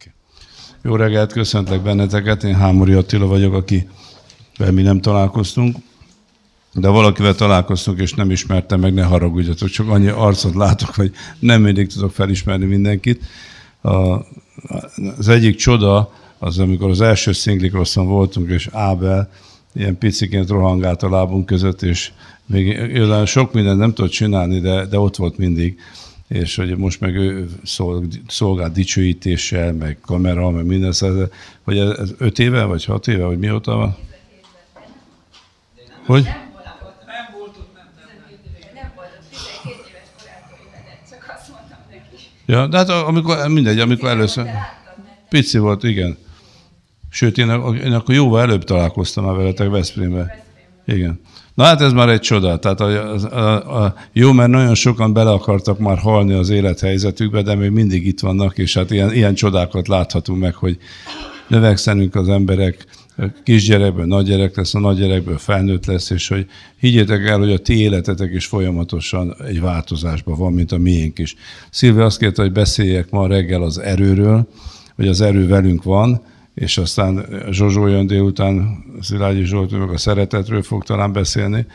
Okay. Jó reggelt, köszöntlek benneteket. Én Hámori Attila vagyok, aki mi nem találkoztunk. De valakivel találkoztunk, és nem ismertem meg, ne haragudjatok, csak annyi arcot látok, hogy nem mindig tudok felismerni mindenkit. A, az egyik csoda az, amikor az első szinglikrosszon voltunk, és Ábel ilyen piciként rohangált a lábunk között, és még sok mindent nem tudott csinálni, de, de ott volt mindig és hogy most meg ő szolgál dicsőítéssel, meg kamera, meg minden, szóval, hogy ez, ez öt éve, vagy hat éve, vagy mióta van? Hogy? Ja, de hát amikor, mindegy, amikor először... Pici volt, igen. Sőt, én, én akkor jóval előbb találkoztam már veletek Veszprémbe. Igen. Na hát ez már egy csoda. Tehát a, a, a, jó, mert nagyon sokan bele akartak már halni az élethelyzetükbe, de még mindig itt vannak, és hát ilyen, ilyen csodákat láthatunk meg, hogy növekszenünk az emberek, kisgyerekből nagygyerek lesz, a nagygyerekből felnőtt lesz, és hogy higgyétek el, hogy a ti életetek is folyamatosan egy változásban van, mint a miénk is. Szilvi azt kérte, hogy beszéljek ma reggel az erőről, hogy az erő velünk van, és aztán Zsozsó jön délután, Szilágyi Zsolt meg a szeretetről fog talán beszélni,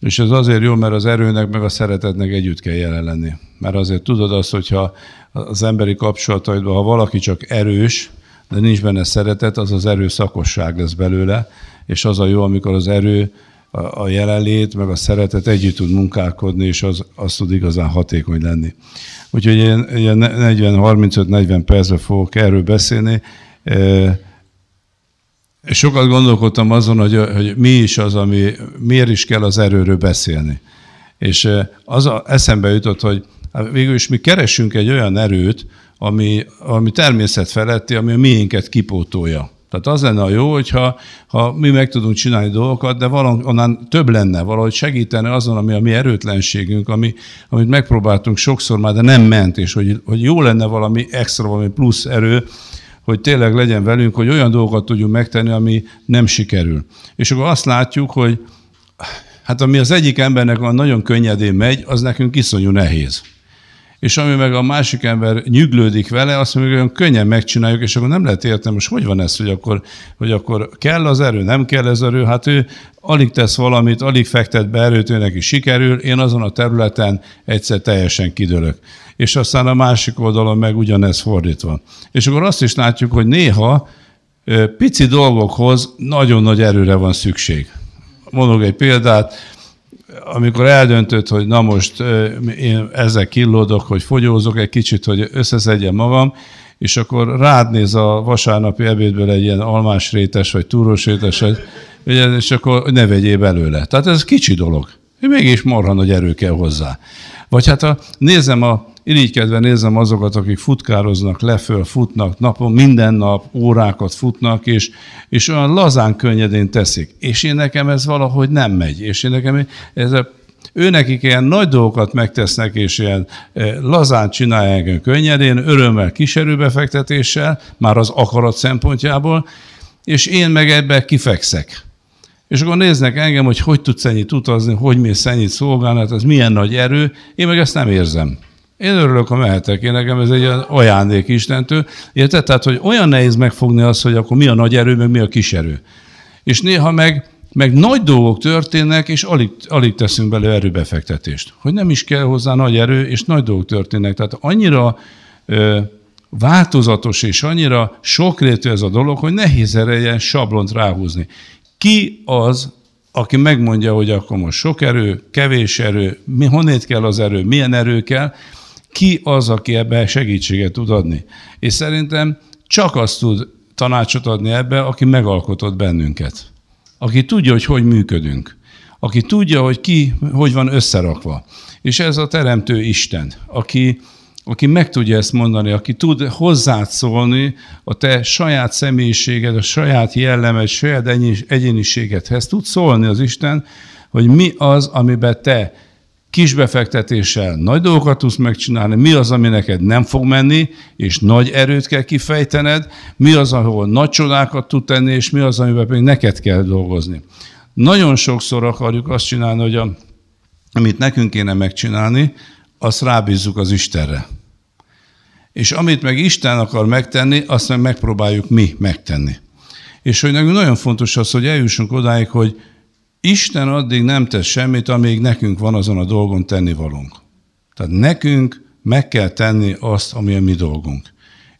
és ez azért jó, mert az erőnek meg a szeretetnek együtt kell jelen lenni. Mert azért tudod azt, hogyha az emberi kapcsolataidban, ha valaki csak erős, de nincs benne szeretet, az az erő szakosság lesz belőle, és az a jó, amikor az erő, a jelenlét, meg a szeretet együtt tud munkálkodni, és az, az tud igazán hatékony lenni. Úgyhogy én ilyen 40-35-40 percre fogok erről beszélni, Sokat gondolkodtam azon, hogy, hogy mi is az, ami, miért is kell az erőről beszélni. És az a, eszembe jutott, hogy hát végül is mi keresünk egy olyan erőt, ami, ami természet feletti, ami a miénket kipótolja. Tehát az lenne a jó, hogyha ha mi meg tudunk csinálni dolgokat, de valonnan több lenne, valahogy segítene azon, ami a mi erőtlenségünk, ami, amit megpróbáltunk sokszor már, de nem ment, és hogy, hogy jó lenne valami extra, valami plusz erő, hogy tényleg legyen velünk, hogy olyan dolgokat tudjunk megtenni, ami nem sikerül. És akkor azt látjuk, hogy hát ami az egyik embernek van nagyon könnyedén megy, az nekünk iszonyú nehéz és ami meg a másik ember nyüglődik vele, azt mondja, hogy olyan könnyen megcsináljuk, és akkor nem lehet értem, most hogy van ez, hogy akkor, hogy akkor kell az erő, nem kell az erő, hát ő alig tesz valamit, alig fektet be erőt, ő neki sikerül, én azon a területen egyszer teljesen kidőlök. És aztán a másik oldalon meg ugyanez fordítva. És akkor azt is látjuk, hogy néha pici dolgokhoz nagyon nagy erőre van szükség. Mondok egy példát, amikor eldöntött, hogy na most én ezzel killódok, hogy fogyózok egy kicsit, hogy összeszedjem magam, és akkor rád néz a vasárnapi ebédből egy ilyen almás rétes, vagy túrós rétes, vagy, és akkor ne vegyél belőle. Tehát ez kicsi dolog. Mégis marha nagy erő kell hozzá. Vagy hát a, nézem a Irigykedve nézem azokat, akik futkároznak, leföl, futnak napon, minden nap órákat futnak, és, és olyan lazán könnyedén teszik. És én nekem ez valahogy nem megy. És én nekem ez a ő nekik ilyen nagy dolgokat megtesznek, és ilyen e, lazán csinálják könnyedén, örömmel, befektetéssel már az akarat szempontjából, és én meg ebbe kifekszek. És akkor néznek engem, hogy hogy tudsz ennyit utazni, hogy mész ennyit szolgálni, hát ez milyen nagy erő, én meg ezt nem érzem. Én örülök, ha mehetek. Én nekem ez egy ajándék Istentől. Érted? Tehát, hogy olyan nehéz megfogni azt, hogy akkor mi a nagy erő, meg mi a kis erő. És néha meg, meg nagy dolgok történnek, és alig, alig teszünk belőle erőbefektetést. Hogy nem is kell hozzá nagy erő, és nagy dolgok történnek. Tehát annyira ö, változatos és annyira sokrétű ez a dolog, hogy nehéz erre ilyen sablont ráhúzni. Ki az, aki megmondja, hogy akkor most sok erő, kevés erő, mi, honnét kell az erő, milyen erő kell, ki az, aki ebben segítséget tud adni? És szerintem csak azt tud tanácsot adni ebbe, aki megalkotott bennünket. Aki tudja, hogy hogy működünk. Aki tudja, hogy ki, hogy van összerakva. És ez a Teremtő Isten, aki, aki meg tudja ezt mondani, aki tud hozzád szólni a te saját személyiséged, a saját jellemed, a saját egyéniségedhez tud szólni az Isten, hogy mi az, amiben te kis befektetéssel nagy dolgokat tudsz megcsinálni, mi az, ami neked nem fog menni, és nagy erőt kell kifejtened, mi az, ahol nagy csodákat tud tenni, és mi az, amiben pedig neked kell dolgozni. Nagyon sokszor akarjuk azt csinálni, hogy a, amit nekünk kéne megcsinálni, azt rábízzuk az Istenre. És amit meg Isten akar megtenni, azt meg megpróbáljuk mi megtenni. És hogy nekünk nagyon fontos az, hogy eljussunk odáig, hogy Isten addig nem tesz semmit, amíg nekünk van azon a dolgon tennivalónk. Tehát nekünk meg kell tenni azt, ami a mi dolgunk.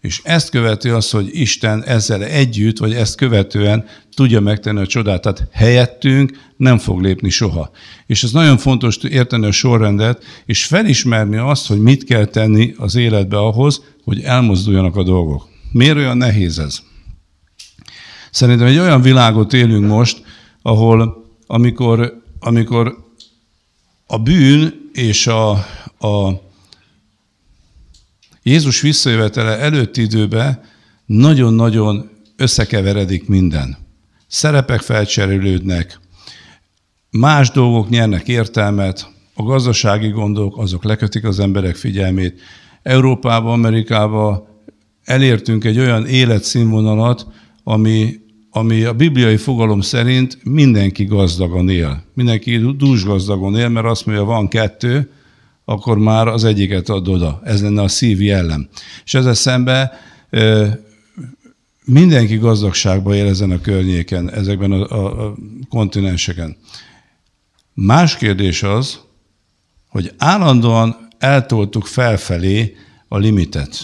És ezt követi az, hogy Isten ezzel együtt, vagy ezt követően tudja megtenni a csodát. Tehát helyettünk nem fog lépni soha. És ez nagyon fontos érteni a sorrendet, és felismerni azt, hogy mit kell tenni az életbe ahhoz, hogy elmozduljanak a dolgok. Miért olyan nehéz ez? Szerintem egy olyan világot élünk most, ahol amikor, amikor a bűn és a, a Jézus visszajövetele előtti időbe nagyon-nagyon összekeveredik minden. Szerepek felcserélődnek, más dolgok nyernek értelmet, a gazdasági gondok, azok lekötik az emberek figyelmét. Európában, Amerikában elértünk egy olyan életszínvonalat, ami, ami a bibliai fogalom szerint mindenki gazdagon él. Mindenki dús gazdagon él, mert azt mondja, van kettő, akkor már az egyiket ad oda. Ez lenne a szív jellem. És ezzel szemben mindenki gazdagságban él ezen a környéken, ezekben a, a, a kontinenseken. Más kérdés az, hogy állandóan eltoltuk felfelé a limitet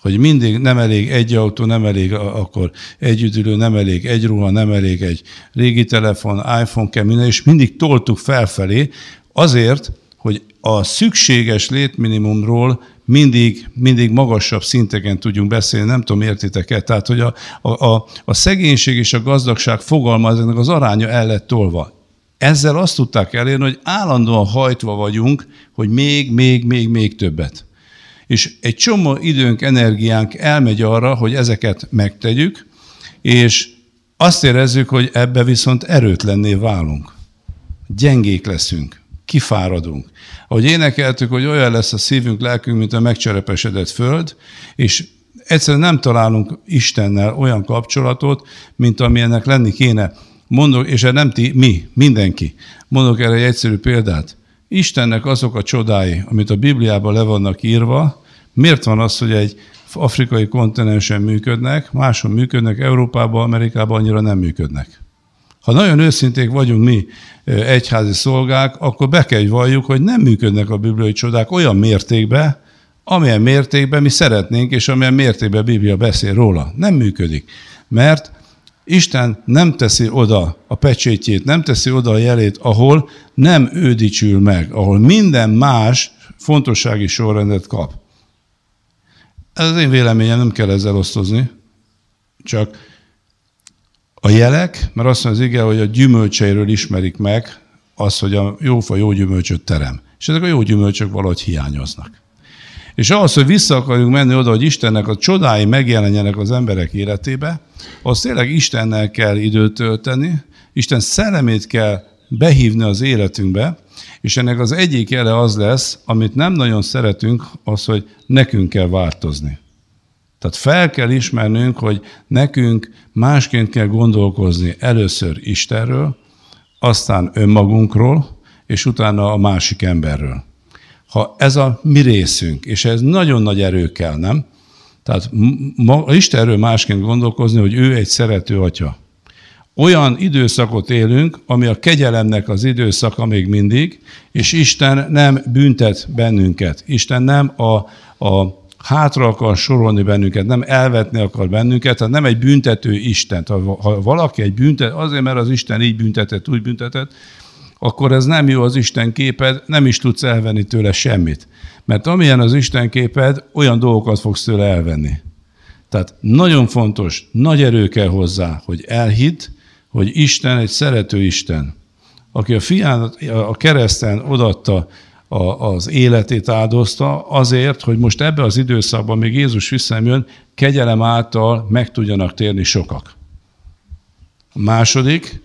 hogy mindig nem elég egy autó, nem elég akkor egy üdülő, nem elég egy ruha, nem elég egy régi telefon, iPhone kell minden, és mindig toltuk felfelé azért, hogy a szükséges létminimumról mindig, mindig magasabb szinteken tudjunk beszélni, nem tudom, értitek-e? Tehát, hogy a, a, a, a szegénység és a gazdagság fogalma ezeknek az aránya el lett tolva. Ezzel azt tudták elérni, hogy állandóan hajtva vagyunk, hogy még, még, még, még többet és egy csomó időnk, energiánk elmegy arra, hogy ezeket megtegyük, és azt érezzük, hogy ebbe viszont erőtlenné válunk. Gyengék leszünk, kifáradunk. Ahogy énekeltük, hogy olyan lesz a szívünk, lelkünk, mint a megcserepesedett föld, és egyszerűen nem találunk Istennel olyan kapcsolatot, mint amilyennek lenni kéne. Mondok, és nem ti, mi, mindenki. Mondok erre egy egyszerű példát. Istennek azok a csodái, amit a Bibliában le vannak írva, miért van az, hogy egy afrikai kontinensen működnek, máshol működnek, Európában, Amerikában annyira nem működnek. Ha nagyon őszinték vagyunk mi egyházi szolgák, akkor be kell, hogy valljuk, hogy nem működnek a bibliai csodák olyan mértékben, amilyen mértékben mi szeretnénk, és amilyen mértékben a Biblia beszél róla. Nem működik. Mert Isten nem teszi oda a pecsétjét, nem teszi oda a jelét, ahol nem ő dicsül meg, ahol minden más fontossági sorrendet kap. Ez az én véleményem, nem kell ezzel osztozni, csak a jelek, mert azt mondja az ige, hogy a gyümölcseiről ismerik meg az, hogy a jófa jó gyümölcsöt terem. És ezek a jó gyümölcsök valahogy hiányoznak. És ahhoz, hogy vissza akarjuk menni oda, hogy Istennek a csodái megjelenjenek az emberek életébe, az tényleg Istennel kell időt tölteni, Isten szellemét kell behívni az életünkbe, és ennek az egyik jele az lesz, amit nem nagyon szeretünk, az, hogy nekünk kell változni. Tehát fel kell ismernünk, hogy nekünk másként kell gondolkozni először Istenről, aztán önmagunkról, és utána a másik emberről ha ez a mi részünk, és ez nagyon nagy erő kell, nem? Tehát ma, Istenről másként gondolkozni, hogy ő egy szerető atya. Olyan időszakot élünk, ami a kegyelemnek az időszaka még mindig, és Isten nem büntet bennünket. Isten nem a, a hátra akar sorolni bennünket, nem elvetni akar bennünket, tehát nem egy büntető Isten. Ha valaki egy büntet, azért, mert az Isten így büntetett, úgy büntetett, akkor ez nem jó az Isten képed, nem is tudsz elvenni tőle semmit. Mert amilyen az Isten képed, olyan dolgokat fogsz tőle elvenni. Tehát nagyon fontos, nagy erő kell hozzá, hogy elhidd, hogy Isten egy szerető Isten, aki a fián a kereszten odatta az életét áldozta azért, hogy most ebbe az időszakban, még Jézus visszajön, kegyelem által meg tudjanak térni sokak. A második,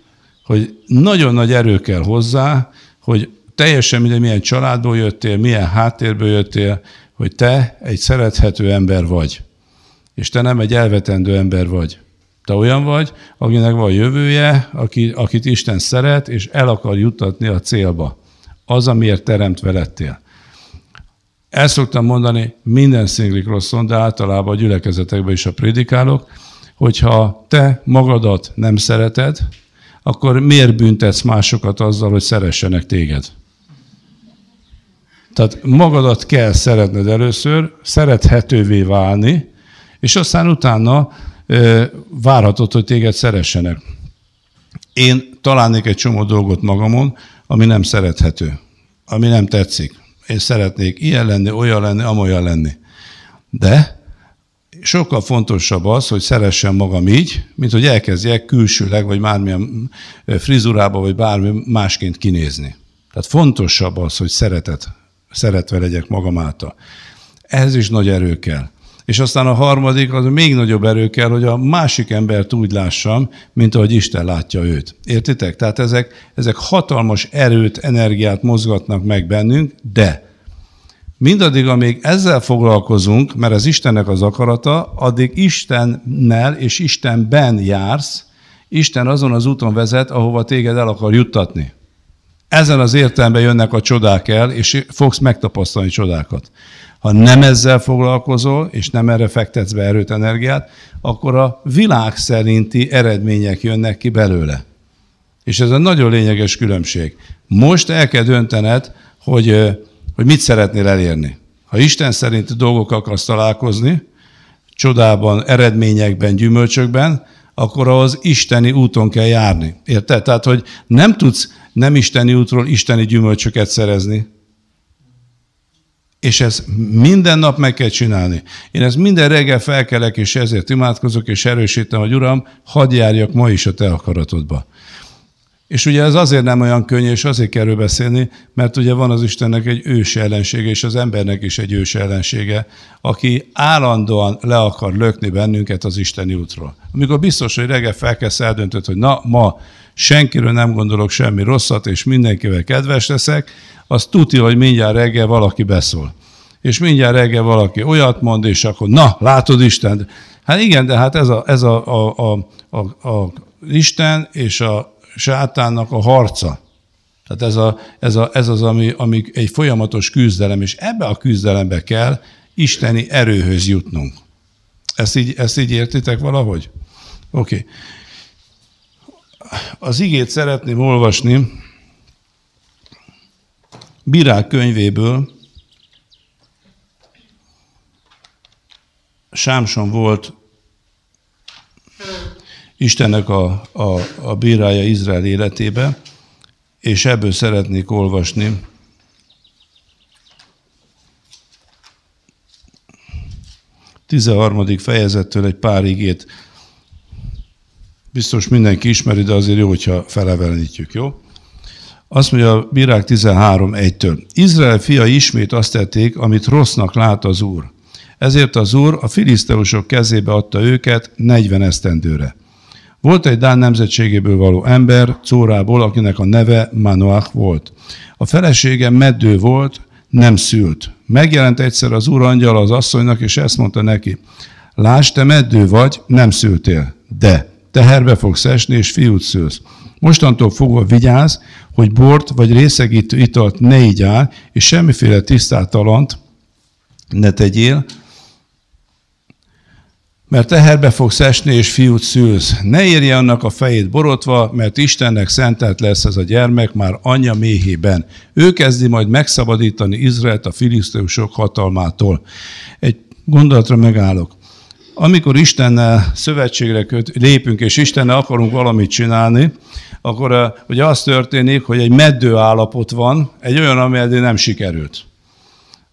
hogy nagyon nagy erő kell hozzá, hogy teljesen minden milyen családból jöttél, milyen háttérből jöttél, hogy te egy szerethető ember vagy. És te nem egy elvetendő ember vagy. Te olyan vagy, akinek van jövője, aki, akit Isten szeret, és el akar juttatni a célba. Az, amiért teremtve lettél. Ezt szoktam mondani minden rosszon, de általában a gyülekezetekben is a prédikálok, hogyha te magadat nem szereted, akkor miért büntetsz másokat azzal, hogy szeressenek téged? Tehát magadat kell szeretned először, szerethetővé válni, és aztán utána várhatod, hogy téged szeressenek. Én találnék egy csomó dolgot magamon, ami nem szerethető, ami nem tetszik. Én szeretnék ilyen lenni, olyan lenni, amolyan lenni. De sokkal fontosabb az, hogy szeressem magam így, mint hogy elkezdjek külsőleg, vagy bármilyen frizurába, vagy bármi másként kinézni. Tehát fontosabb az, hogy szeretet, szeretve legyek magam által. Ez is nagy erő kell. És aztán a harmadik, az még nagyobb erő kell, hogy a másik embert úgy lássam, mint ahogy Isten látja őt. Értitek? Tehát ezek, ezek hatalmas erőt, energiát mozgatnak meg bennünk, de Mindaddig, amíg ezzel foglalkozunk, mert ez Istennek az akarata, addig Istennel és Istenben jársz, Isten azon az úton vezet, ahova téged el akar juttatni. Ezen az értelemben jönnek a csodák el, és fogsz megtapasztalni csodákat. Ha nem ezzel foglalkozol, és nem erre fektetsz be erőt, energiát, akkor a világ szerinti eredmények jönnek ki belőle. És ez a nagyon lényeges különbség. Most el kell döntened, hogy hogy mit szeretnél elérni. Ha Isten szerint dolgok akarsz találkozni, csodában, eredményekben, gyümölcsökben, akkor az isteni úton kell járni. Érted? Tehát, hogy nem tudsz nem isteni útról isteni gyümölcsöket szerezni. És ezt minden nap meg kell csinálni. Én ezt minden reggel felkelek, és ezért imádkozok, és erősítem, hogy Uram, hadd járjak ma is a Te akaratodba. És ugye ez azért nem olyan könnyű, és azért kell beszélni, mert ugye van az Istennek egy ős ellensége, és az embernek is egy ős ellensége, aki állandóan le akar lökni bennünket az Isteni útról. Amikor biztos, hogy reggel felkelsz, eldöntöd, hogy na, ma senkiről nem gondolok semmi rosszat, és mindenkivel kedves leszek, az tudja, hogy mindjárt reggel valaki beszól. És mindjárt reggel valaki olyat mond, és akkor na, látod Isten. Hát igen, de hát ez a, ez a, a, a, a, a Isten és a sátánnak a harca. Tehát ez, a, ez, a, ez az, ami, ami egy folyamatos küzdelem, és ebbe a küzdelembe kell isteni erőhöz jutnunk. Ezt így, ezt így értitek valahogy? Oké. Okay. Az igét szeretném olvasni Birák könyvéből. Sámson volt Istennek a, a, a bírája Izrael életébe, és ebből szeretnék olvasni. Tizenharmadik fejezettől egy pár igét. Biztos mindenki ismeri, de azért jó, hogyha felevelenítjük, jó? Azt mondja a Bírák 13.1-től. Izrael fia ismét azt tették, amit rossznak lát az Úr. Ezért az Úr a filiszteusok kezébe adta őket 40 esztendőre. Volt egy Dán nemzetségéből való ember, Córából, akinek a neve Manoach volt. A felesége meddő volt, nem szült. Megjelent egyszer az angyal az asszonynak, és ezt mondta neki, Lásd, te meddő vagy, nem szültél, de teherbe fogsz esni, és fiút szülsz. Mostantól fogva vigyázz, hogy bort vagy részegítő italt ne áll, és semmiféle tisztátalant ne tegyél, mert teherbe fogsz esni, és fiút szülsz. Ne érje annak a fejét borotva, mert Istennek szentelt lesz ez a gyermek már anyja méhében. Ő kezdi majd megszabadítani Izraelt a filiszteusok hatalmától. Egy gondolatra megállok. Amikor Istennel szövetségre köt, lépünk, és Istennel akarunk valamit csinálni, akkor eh, ugye az történik, hogy egy meddő állapot van, egy olyan, eddig nem sikerült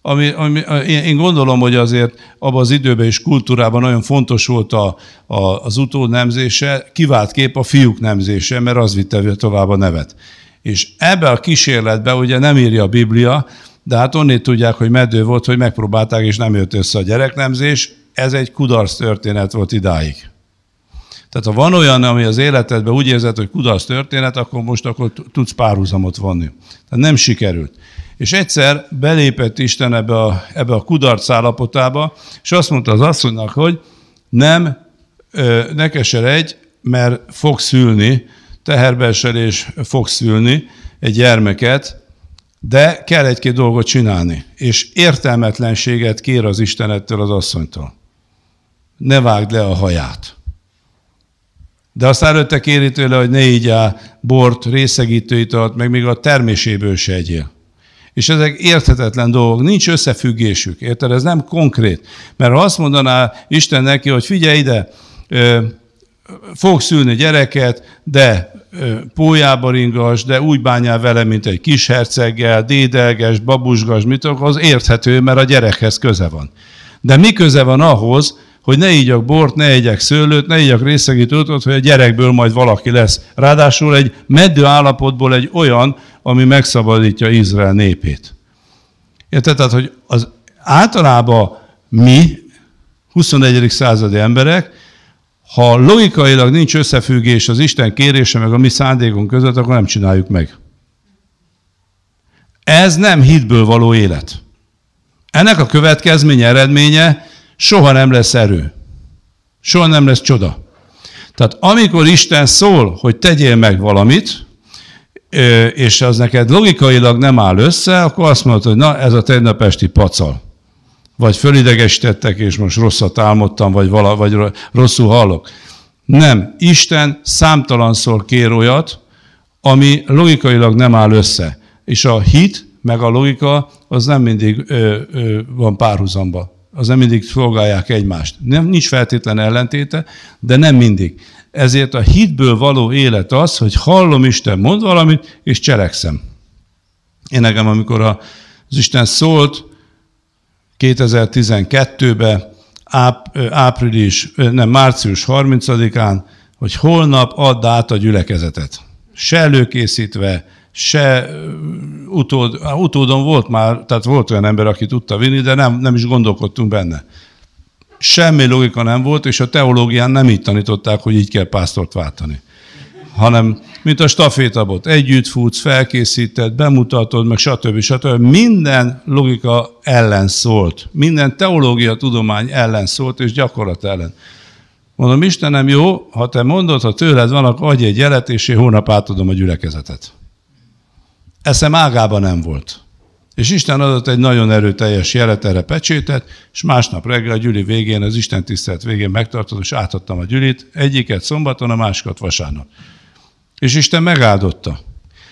ami, ami, én, én gondolom, hogy azért abban az időben és kultúrában nagyon fontos volt a, a, az utód nemzése, kivált kép a fiúk nemzése, mert az vitte tovább a nevet. És ebbe a kísérletbe ugye nem írja a Biblia, de hát onnét tudják, hogy medő volt, hogy megpróbálták, és nem jött össze a gyereknemzés. Ez egy kudarc történet volt idáig. Tehát ha van olyan, ami az életedben úgy érzed, hogy kudarc történet, akkor most akkor tudsz párhuzamot vonni. Tehát nem sikerült. És egyszer belépett Isten ebbe a, ebbe a kudarc állapotába, és azt mondta az asszonynak, hogy nem, ne egy, mert fogsz szülni, teherbeeselés fogsz szülni egy gyermeket, de kell egy-két dolgot csinálni. És értelmetlenséget kér az Istenettől az asszonytól. Ne vágd le a haját. De aztán előtte kéri tőle, hogy ne így bort, részegítőit ad, meg még a terméséből se egyél. És ezek érthetetlen dolgok, nincs összefüggésük, érted? Ez nem konkrét. Mert ha azt mondaná Isten neki, hogy figyelj ide, fogsz szülni gyereket, de pólyába ringas, de úgy bánjál vele, mint egy kis herceggel, dédelges, babusgas, mit az érthető, mert a gyerekhez köze van. De mi köze van ahhoz, hogy ne igyak bort, ne egyek szőlőt, ne így részegi részegítőt, hogy a gyerekből majd valaki lesz. Ráadásul egy meddő állapotból egy olyan, ami megszabadítja Izrael népét. Érted? Tehát, hogy az általában mi, 21. századi emberek, ha logikailag nincs összefüggés az Isten kérése meg a mi szándékunk között, akkor nem csináljuk meg. Ez nem hitből való élet. Ennek a következménye, eredménye soha nem lesz erő. Soha nem lesz csoda. Tehát amikor Isten szól, hogy tegyél meg valamit, és az neked logikailag nem áll össze, akkor azt mondod, hogy na, ez a tegnap esti pacal. Vagy fölidegesítettek, és most rosszat álmodtam, vagy, vala, vagy rosszul hallok. Nem. Isten számtalanszor kér olyat, ami logikailag nem áll össze. És a hit, meg a logika, az nem mindig ö, ö, van párhuzamba az nem mindig szolgálják egymást. Nem, nincs feltétlen ellentéte, de nem mindig. Ezért a hitből való élet az, hogy hallom Isten mond valamit, és cselekszem. Én nekem, amikor a, az Isten szólt 2012-ben, április, nem, március 30-án, hogy holnap add át a gyülekezetet. Se előkészítve, se utód, utódon volt már, tehát volt olyan ember, aki tudta vinni, de nem, nem is gondolkodtunk benne. Semmi logika nem volt, és a teológián nem így tanították, hogy így kell pásztort váltani. Hanem, mint a stafétabot, együtt futsz, felkészíted, bemutatod, meg stb. stb. Minden logika ellen szólt. Minden teológia tudomány ellen szólt, és gyakorlat ellen. Mondom, Istenem, jó, ha te mondod, ha tőled van, akkor adj egy jelet, és én hónap átadom a gyülekezetet eszem ágában nem volt. És Isten adott egy nagyon erőteljes jelet, erre pecsétet, és másnap reggel a Gyüli végén, az Isten tisztelt végén megtartottam, és átadtam a Gyülit, egyiket szombaton, a másikat vasárnap. És Isten megáldotta.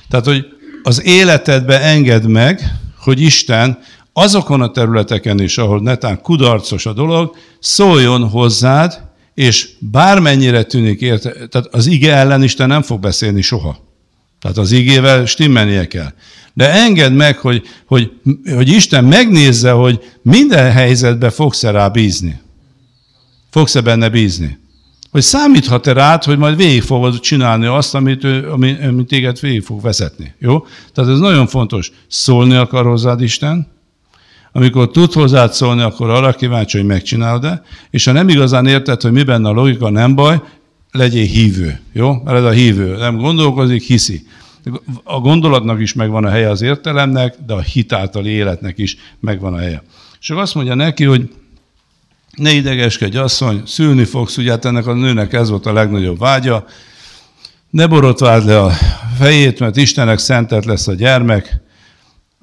Tehát, hogy az életedbe engedd meg, hogy Isten azokon a területeken is, ahol netán kudarcos a dolog, szóljon hozzád, és bármennyire tűnik érte, tehát az ige ellen Isten nem fog beszélni soha. Tehát az igével stimmelnie kell. De engedd meg, hogy, hogy, hogy Isten megnézze, hogy minden helyzetben fogsz-e rá bízni. Fogsz-e benne bízni? Hogy számíthat-e rád, hogy majd végig fogod csinálni azt, amit, ő, ami, amit téged végig fog vezetni. Jó? Tehát ez nagyon fontos. Szólni akar hozzád Isten, amikor tud hozzád szólni, akkor arra kíváncsi, hogy megcsinálod-e, és ha nem igazán érted, hogy mi benne a logika, nem baj, legyél hívő, jó? Mert ez a hívő, nem gondolkozik, hiszi. A gondolatnak is megvan a helye az értelemnek, de a általi életnek is megvan a helye. És akkor azt mondja neki, hogy ne idegeskedj, asszony, szülni fogsz, ugye hát ennek a nőnek ez volt a legnagyobb vágya, ne borotváld le a fejét, mert Istenek szentet lesz a gyermek,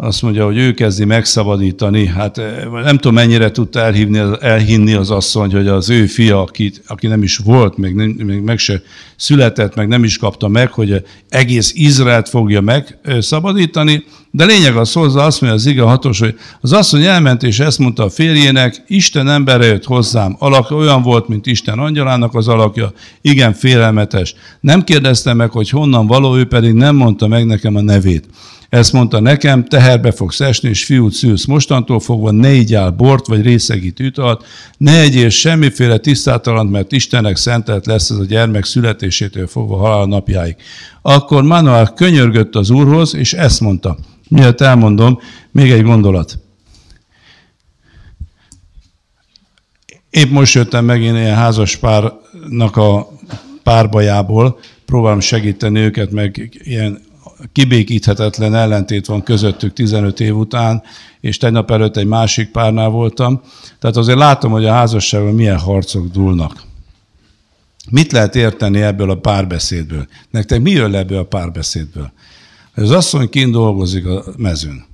azt mondja, hogy ő kezdi megszabadítani. Hát eh, nem tudom, mennyire tudta elhívni, elhinni az asszony, hogy az ő fia, aki, aki nem is volt, még, nem, még meg se született, meg nem is kapta meg, hogy egész Izraelt fogja megszabadítani. Eh, De lényeg az hozzá, azt mondja az ige hatos, hogy az asszony elment és ezt mondta a férjének, Isten embere jött hozzám, alakja olyan volt, mint Isten angyalának az alakja, igen félelmetes. Nem kérdezte meg, hogy honnan való, ő pedig nem mondta meg nekem a nevét. Ezt mondta nekem, teherbe fogsz esni, és fiút szülsz mostantól fogva, ne áll bort, vagy részegít ütalt, ne egyél semmiféle tisztátalant, mert Istennek szentelt lesz ez a gyermek születésétől fogva halál napjáig. Akkor Manuel könyörgött az úrhoz, és ezt mondta. Miért elmondom, még egy gondolat. Épp most jöttem megint ilyen házas párnak a párbajából, próbálom segíteni őket, meg ilyen kibékíthetetlen ellentét van közöttük 15 év után, és tegnap előtt egy másik párnál voltam. Tehát azért látom, hogy a házasságban milyen harcok dúlnak. Mit lehet érteni ebből a párbeszédből? Nektek mi jön le ebből a párbeszédből? Az asszony kint dolgozik a mezőn.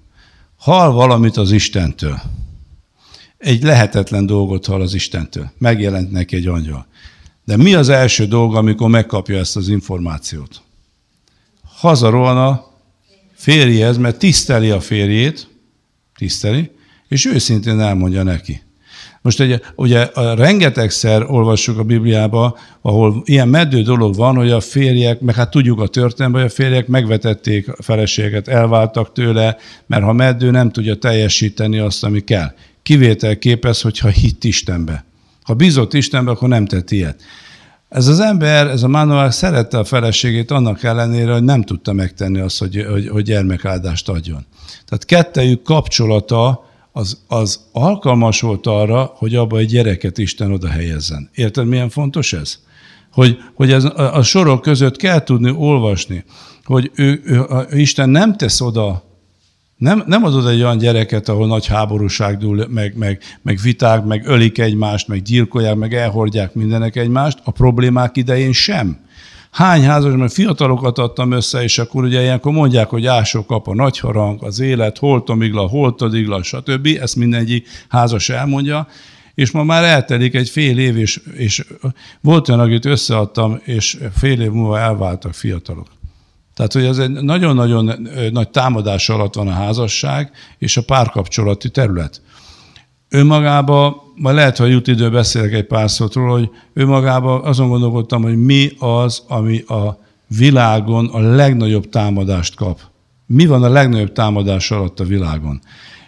Hal valamit az Istentől. Egy lehetetlen dolgot hall az Istentől. Megjelent neki egy angyal. De mi az első dolga, amikor megkapja ezt az információt? hazarohan a férjhez, mert tiszteli a férjét, tiszteli, és őszintén elmondja neki. Most ugye, ugye rengetegszer olvassuk a Bibliába, ahol ilyen meddő dolog van, hogy a férjek, meg hát tudjuk a történetben, hogy a férjek megvetették a feleséget, elváltak tőle, mert ha meddő nem tudja teljesíteni azt, ami kell. Kivétel képez, hogyha hitt Istenbe. Ha bizott Istenbe, akkor nem tett ilyet. Ez az ember, ez a Manuel szerette a feleségét annak ellenére, hogy nem tudta megtenni azt, hogy, hogy, hogy gyermekáldást adjon. Tehát kettejük kapcsolata az, az alkalmas volt arra, hogy abba egy gyereket Isten oda helyezzen. Érted, milyen fontos ez? Hogy, hogy ez, a, a sorok között kell tudni olvasni, hogy ő, ő, a, Isten nem tesz oda nem, nem adod egy olyan gyereket, ahol nagy háborúság dúl, meg, meg, meg viták, meg ölik egymást, meg gyilkolják, meg elhordják mindenek egymást, a problémák idején sem. Hány házas, mert fiatalokat adtam össze, és akkor ugye ilyenkor mondják, hogy ásó kap a nagyharang, az élet, holtomigla, holtodigla, stb. Ezt mindegyik házas elmondja, és ma már eltelik egy fél év, és, és volt olyan, akit összeadtam, és fél év múlva elváltak fiatalok. Tehát, hogy ez egy nagyon-nagyon nagy támadás alatt van a házasság és a párkapcsolati terület. Önmagában, majd lehet, hogy jut idő, beszélek egy pár szót róla, hogy önmagában azon gondolkodtam, hogy mi az, ami a világon a legnagyobb támadást kap. Mi van a legnagyobb támadás alatt a világon?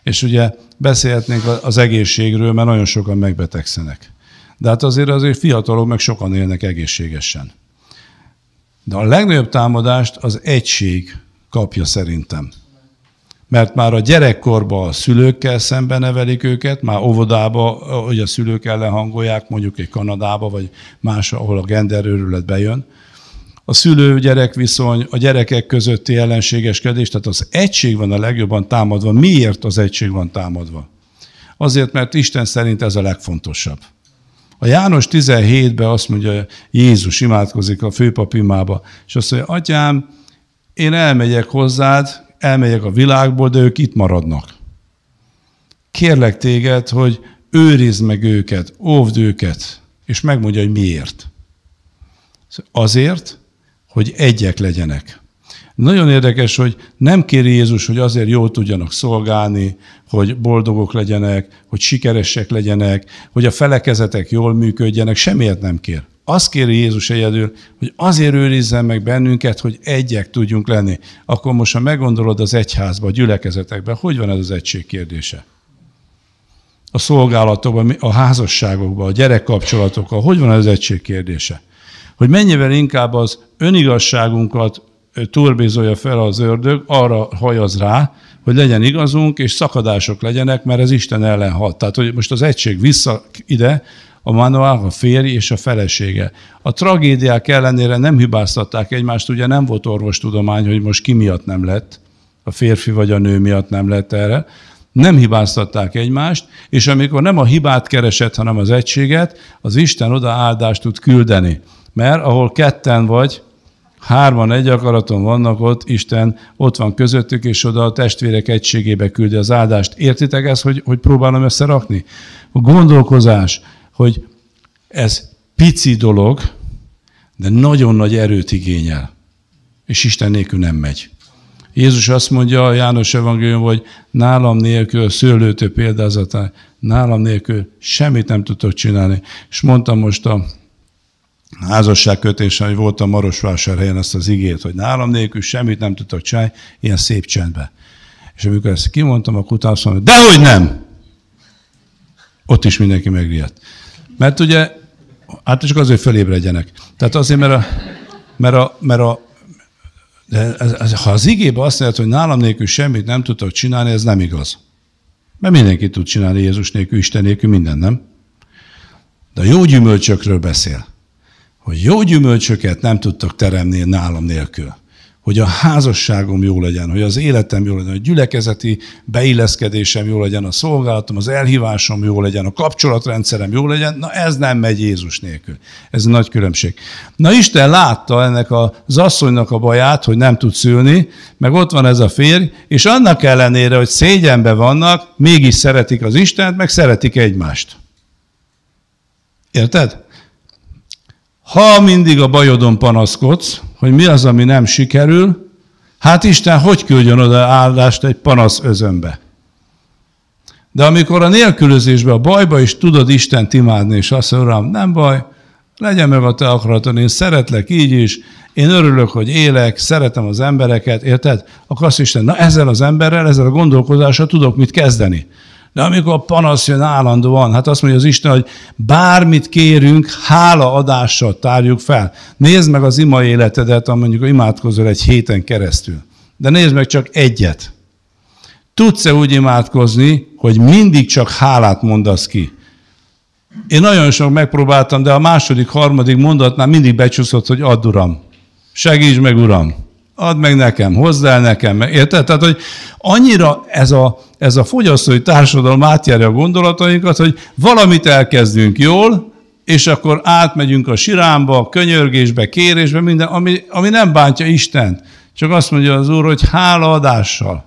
És ugye beszélhetnénk az egészségről, mert nagyon sokan megbetegszenek. De hát azért azért fiatalok meg sokan élnek egészségesen. De a legnagyobb támadást az egység kapja szerintem. Mert már a gyerekkorban a szülőkkel szemben nevelik őket, már óvodába, hogy a szülők ellen hangolják, mondjuk egy Kanadába, vagy más, ahol a genderőrület bejön. A szülő-gyerek viszony, a gyerekek közötti ellenségeskedés, tehát az egység van a legjobban támadva. Miért az egység van támadva? Azért, mert Isten szerint ez a legfontosabb. A János 17-ben azt mondja, Jézus imádkozik a főpapimába, és azt mondja, atyám, én elmegyek hozzád, elmegyek a világból, de ők itt maradnak. Kérlek téged, hogy őrizd meg őket, óvd őket, és megmondja, hogy miért. Szóval azért, hogy egyek legyenek. Nagyon érdekes, hogy nem kéri Jézus, hogy azért jól tudjanak szolgálni, hogy boldogok legyenek, hogy sikeresek legyenek, hogy a felekezetek jól működjenek, semmiért nem kér. Azt kéri Jézus egyedül, hogy azért őrizzen meg bennünket, hogy egyek tudjunk lenni. Akkor most, ha meggondolod az egyházba, a gyülekezetekben, hogy van ez az egység kérdése? A szolgálatokban, a házasságokban, a gyerekkapcsolatokban, hogy van ez az egység kérdése? Hogy mennyivel inkább az önigazságunkat turbizolja fel az ördög, arra hajaz rá, hogy legyen igazunk, és szakadások legyenek, mert ez Isten ellen hat. Tehát, hogy most az egység vissza ide, a Manoá, a férj és a felesége. A tragédiák ellenére nem hibáztatták egymást, ugye nem volt orvostudomány, hogy most ki miatt nem lett, a férfi vagy a nő miatt nem lett erre, nem hibáztatták egymást, és amikor nem a hibát keresett, hanem az egységet, az Isten oda áldást tud küldeni. Mert ahol ketten vagy, Hárman egy akaraton vannak ott, Isten ott van közöttük, és oda a testvérek egységébe küldi az áldást. Értitek ezt, hogy, hogy próbálom összerakni? A gondolkozás, hogy ez pici dolog, de nagyon nagy erőt igényel. És Isten nélkül nem megy. Jézus azt mondja a János Evangélium, hogy nálam nélkül, a szőlőtő példázatán, nálam nélkül semmit nem tudtok csinálni. És mondtam most a házasságkötésen, hogy voltam Marosvásárhelyen azt az igét, hogy nálam nélkül semmit nem tudok csinálni, ilyen szép csendbe. És amikor ezt kimondtam, akkor utána azt mondom, hogy dehogy nem! Ott is mindenki megriadt. Mert ugye, hát csak azért fölébredjenek. Tehát azért, mert a, mert a, mert a de ez, ez, ha az igében azt mondja, hogy nálam nélkül semmit nem tudok csinálni, ez nem igaz. Mert mindenki tud csinálni Jézus nélkül, Isten nélkül minden, nem? De a jó gyümölcsökről beszél hogy jó gyümölcsöket nem tudtak teremni nálam nélkül. Hogy a házasságom jó legyen, hogy az életem jó legyen, a gyülekezeti beilleszkedésem jó legyen, a szolgálatom, az elhívásom jó legyen, a kapcsolatrendszerem jó legyen, na ez nem megy Jézus nélkül. Ez a nagy különbség. Na Isten látta ennek az asszonynak a baját, hogy nem tud szülni, meg ott van ez a férj, és annak ellenére, hogy szégyenbe vannak, mégis szeretik az Istent, meg szeretik egymást. Érted? Ha mindig a bajodon panaszkodsz, hogy mi az, ami nem sikerül, hát Isten hogy küldjön oda áldást egy panasz özönbe? De amikor a nélkülözésbe, a bajba is tudod Isten imádni, és azt mondod, nem baj, legyen meg a te akaraton, én szeretlek így is, én örülök, hogy élek, szeretem az embereket, érted? Akkor azt Isten, na ezzel az emberrel, ezzel a gondolkodással tudok mit kezdeni. De amikor a panasz jön állandóan, hát azt mondja az Isten, hogy bármit kérünk, hálaadással tárjuk fel. Nézd meg az ima életedet, mondjuk imádkozol egy héten keresztül. De nézd meg csak egyet. Tudsz-e úgy imádkozni, hogy mindig csak hálát mondasz ki? Én nagyon sok megpróbáltam, de a második, harmadik mondatnál mindig becsúszott, hogy add uram, segíts meg uram, add meg nekem, hozzá nekem, érted? Tehát, hogy annyira ez a, ez a fogyasztói társadalom átjárja a gondolatainkat, hogy valamit elkezdünk jól, és akkor átmegyünk a sirámba, a könyörgésbe, kérésbe, minden, ami, ami nem bántja Istent. Csak azt mondja az Úr, hogy hálaadással.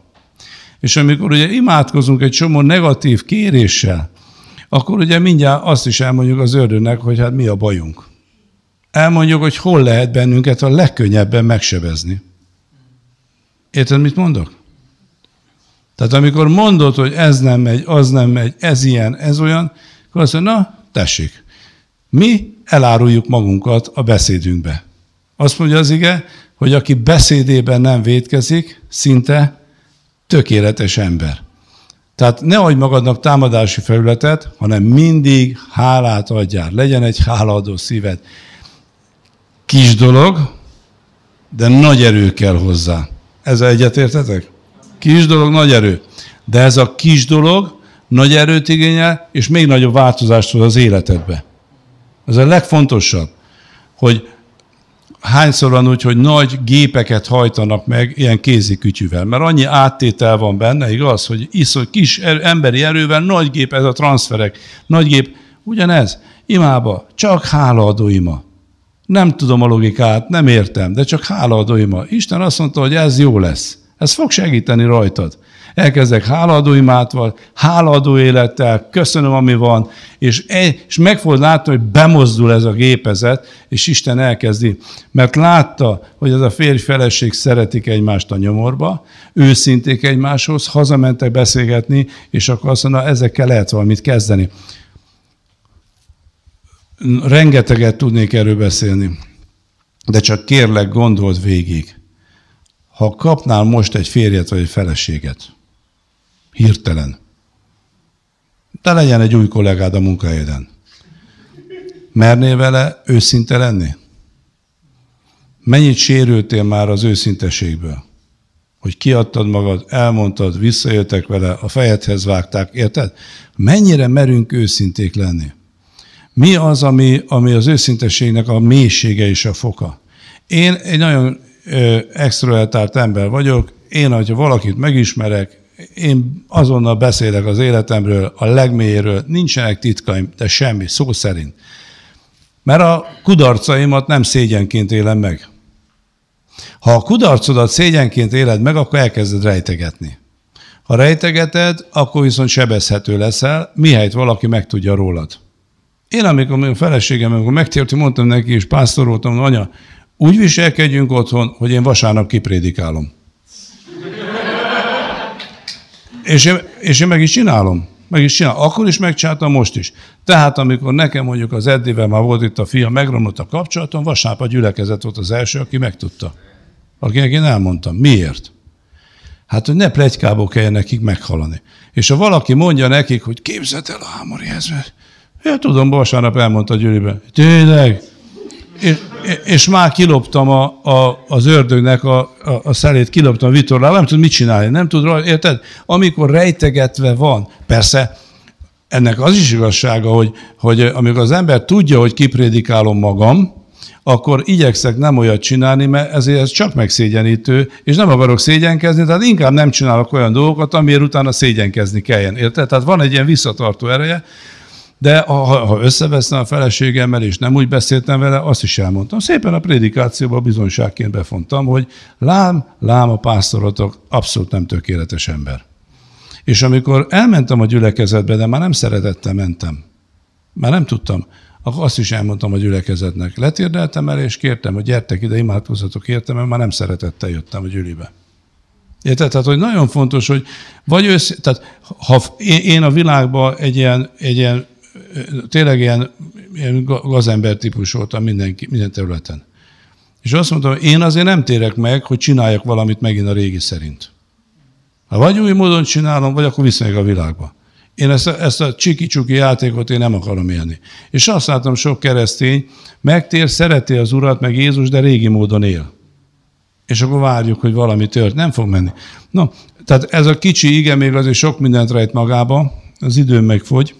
És amikor ugye imádkozunk egy csomó negatív kéréssel, akkor ugye mindjárt azt is elmondjuk az ördönnek, hogy hát mi a bajunk. Elmondjuk, hogy hol lehet bennünket a legkönnyebben megsebezni. Érted, mit mondok? Tehát amikor mondod, hogy ez nem megy, az nem megy, ez ilyen, ez olyan, akkor azt mondja, na, tessék, mi eláruljuk magunkat a beszédünkbe. Azt mondja az ige, hogy aki beszédében nem védkezik, szinte tökéletes ember. Tehát ne adj magadnak támadási felületet, hanem mindig hálát adjál. Legyen egy hálaadó szíved. Kis dolog, de nagy erő kell hozzá. Ez egyetértetek? Kis dolog, nagy erő. De ez a kis dolog nagy erőt igényel, és még nagyobb változást hoz az életedbe. Ez a legfontosabb, hogy hányszor van úgy, hogy nagy gépeket hajtanak meg ilyen kézi kütyűvel, mert annyi áttétel van benne, igaz, hogy iszol kis erő, emberi erővel nagy gép, ez a transferek, nagy gép, ugyanez, imába, csak hálaadó ima nem tudom a logikát, nem értem, de csak hálaadói ima. Isten azt mondta, hogy ez jó lesz. Ez fog segíteni rajtad. Elkezdek hálaadó imátval, hálaadó élettel, köszönöm, ami van, és, egy, és meg fogod látni, hogy bemozdul ez a gépezet, és Isten elkezdi. Mert látta, hogy ez a férj feleség szeretik egymást a nyomorba, őszinték egymáshoz, hazamentek beszélgetni, és akkor azt mondta, ezekkel lehet valamit kezdeni. Rengeteget tudnék erről beszélni, de csak kérlek, gondold végig. Ha kapnál most egy férjet vagy egy feleséget, hirtelen, de legyen egy új kollégád a munkahelyeden, mernél vele őszinte lenni? Mennyit sérültél már az őszinteségből? Hogy kiadtad magad, elmondtad, visszajöttek vele, a fejedhez vágták, érted? Mennyire merünk őszinték lenni? Mi az, ami, ami az őszintességnek a mélysége és a foka? Én egy nagyon extrovertált ember vagyok, én, ha valakit megismerek, én azonnal beszélek az életemről, a legmélyéről, nincsenek titkaim, de semmi, szó szerint. Mert a kudarcaimat nem szégyenként élem meg. Ha a kudarcodat szégyenként éled meg, akkor elkezded rejtegetni. Ha rejtegeted, akkor viszont sebezhető leszel, mihelyt valaki megtudja rólad. Én, amikor a feleségem, amikor megtért, mondtam neki, és pásztoroltam, anya, úgy viselkedjünk otthon, hogy én vasárnap kiprédikálom. és, én, és én meg is csinálom. Meg is csinálom. Akkor is megcsináltam, most is. Tehát, amikor nekem mondjuk az Eddivel már volt itt a fia, megromlott a kapcsolatom, vasárnap a gyülekezet volt az első, aki megtudta. Akinek én elmondtam. Miért? Hát, hogy ne plegykából kelljen nekik meghalani. És ha valaki mondja nekik, hogy képzeld el a hámori mert Ja, tudom, vasárnap elmondta Győriben. Tényleg? És, és már kiloptam a, a, az ördögnek a, a, a szelét, kiloptam a vitorlával, nem tud mit csinálni, nem tud, érted? Amikor rejtegetve van, persze, ennek az is igazsága, hogy, hogy amikor az ember tudja, hogy kiprédikálom magam, akkor igyekszek nem olyat csinálni, mert ezért ez csak megszégyenítő, és nem akarok szégyenkezni, tehát inkább nem csinálok olyan dolgokat, amiért utána szégyenkezni kelljen. Érted? Tehát van egy ilyen visszatartó ereje, de a, ha, ha összeveszne a feleségemmel, és nem úgy beszéltem vele, azt is elmondtam. Szépen a prédikációban bizonyságként befontam, hogy lám, lám a pásztorotok abszolút nem tökéletes ember. És amikor elmentem a gyülekezetbe, de már nem szeretettem, mentem, már nem tudtam, akkor azt is elmondtam a gyülekezetnek. Letérdeltem el, és kértem, hogy gyertek ide, imádkozzatok értem, mert már nem szeretettel jöttem a gyülibe. Érted? Tehát, hogy nagyon fontos, hogy vagy össze, tehát ha én a világban egy ilyen, egy ilyen tényleg ilyen, ilyen gazember típus voltam mindenki, minden területen. És azt mondtam, hogy én azért nem térek meg, hogy csináljak valamit megint a régi szerint. Ha vagy új módon csinálom, vagy akkor viszonylag a világba. Én ezt a, ezt a csiki-csuki játékot én nem akarom élni. És azt látom, sok keresztény megtér, szereti az urat, meg Jézus, de régi módon él. És akkor várjuk, hogy valami tört. Nem fog menni. No, tehát ez a kicsi igen, még azért sok mindent rejt magába, az időm megfogy.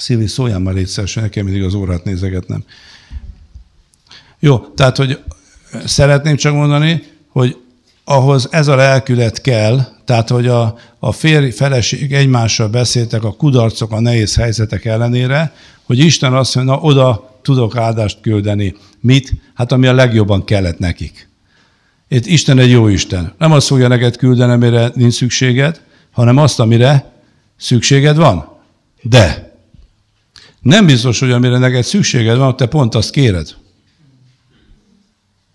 Szilvi, szóljál már egyszer, nekem mindig az órát nézegetnem. Jó, tehát, hogy szeretném csak mondani, hogy ahhoz ez a lelkület kell, tehát, hogy a, a férj, feleség egymással beszéltek a kudarcok, a nehéz helyzetek ellenére, hogy Isten azt mondja, na, oda tudok áldást küldeni. Mit? Hát, ami a legjobban kellett nekik. Itt Isten egy jó Isten. Nem azt fogja neked küldeni, amire nincs szükséged, hanem azt, amire szükséged van. De nem biztos, hogy amire neked szükséged van, te pont azt kéred.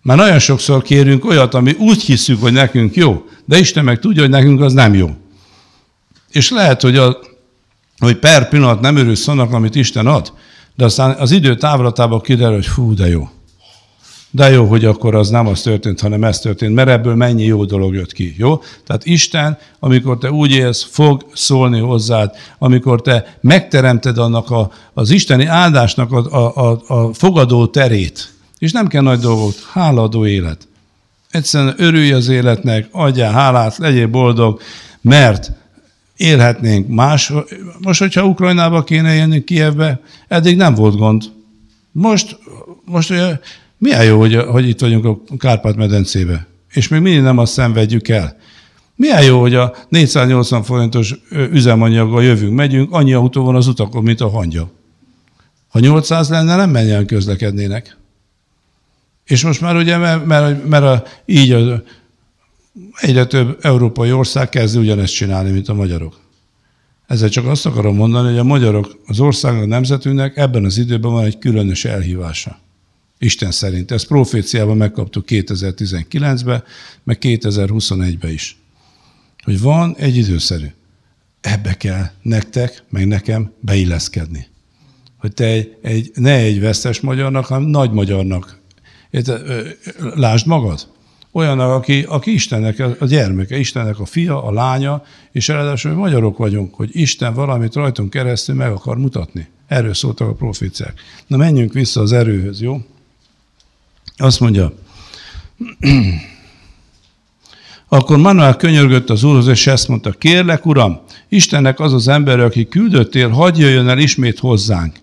Már nagyon sokszor kérünk olyat, ami úgy hiszük, hogy nekünk jó, de Isten meg tudja, hogy nekünk az nem jó. És lehet, hogy, a, hogy per pillanat nem örülsz annak, amit Isten ad, de aztán az idő távlatában kiderül, hogy fú, de jó. De jó, hogy akkor az nem az történt, hanem ez történt, mert ebből mennyi jó dolog jött ki, jó? Tehát Isten, amikor te úgy élsz, fog szólni hozzád, amikor te megteremted annak a, az isteni áldásnak a, a, a, a fogadó terét, és nem kell nagy dolgot, háladó élet. Egyszerűen örülj az életnek, adjál hálát, legyél boldog, mert élhetnénk más. Most, hogyha Ukrajnába kéne élni, Kievbe, eddig nem volt gond. Most, most milyen jó, hogy, hogy itt vagyunk a Kárpát-medencébe, és még mindig nem azt szenvedjük el. Milyen jó, hogy a 480 forintos üzemanyaggal jövünk, megyünk, annyi autó van az utakon, mint a hangya. Ha 800 lenne, nem menjen közlekednének. És most már ugye, mert, mert, mert a, így a, egyre több európai ország kezdi ugyanezt csinálni, mint a magyarok. Ezzel csak azt akarom mondani, hogy a magyarok, az országnak, a nemzetünknek ebben az időben van egy különös elhívása. Isten szerint. Ezt proféciában megkaptuk 2019-ben, meg 2021-ben is. Hogy van egy időszerű. Ebbe kell nektek, meg nekem beilleszkedni. Hogy te egy, egy, ne egy vesztes magyarnak, hanem nagy magyarnak. Érte, lásd magad. Olyannak, aki, aki Istennek a gyermeke, Istennek a fia, a lánya, és ráadásul hogy magyarok vagyunk, hogy Isten valamit rajtunk keresztül meg akar mutatni. Erről szóltak a proféciák. Na menjünk vissza az erőhöz, jó? Azt mondja, akkor Manuel könyörgött az úrhoz, és ezt mondta, kérlek uram, Istennek az az ember, aki küldöttél, hagyj jöjjön el ismét hozzánk.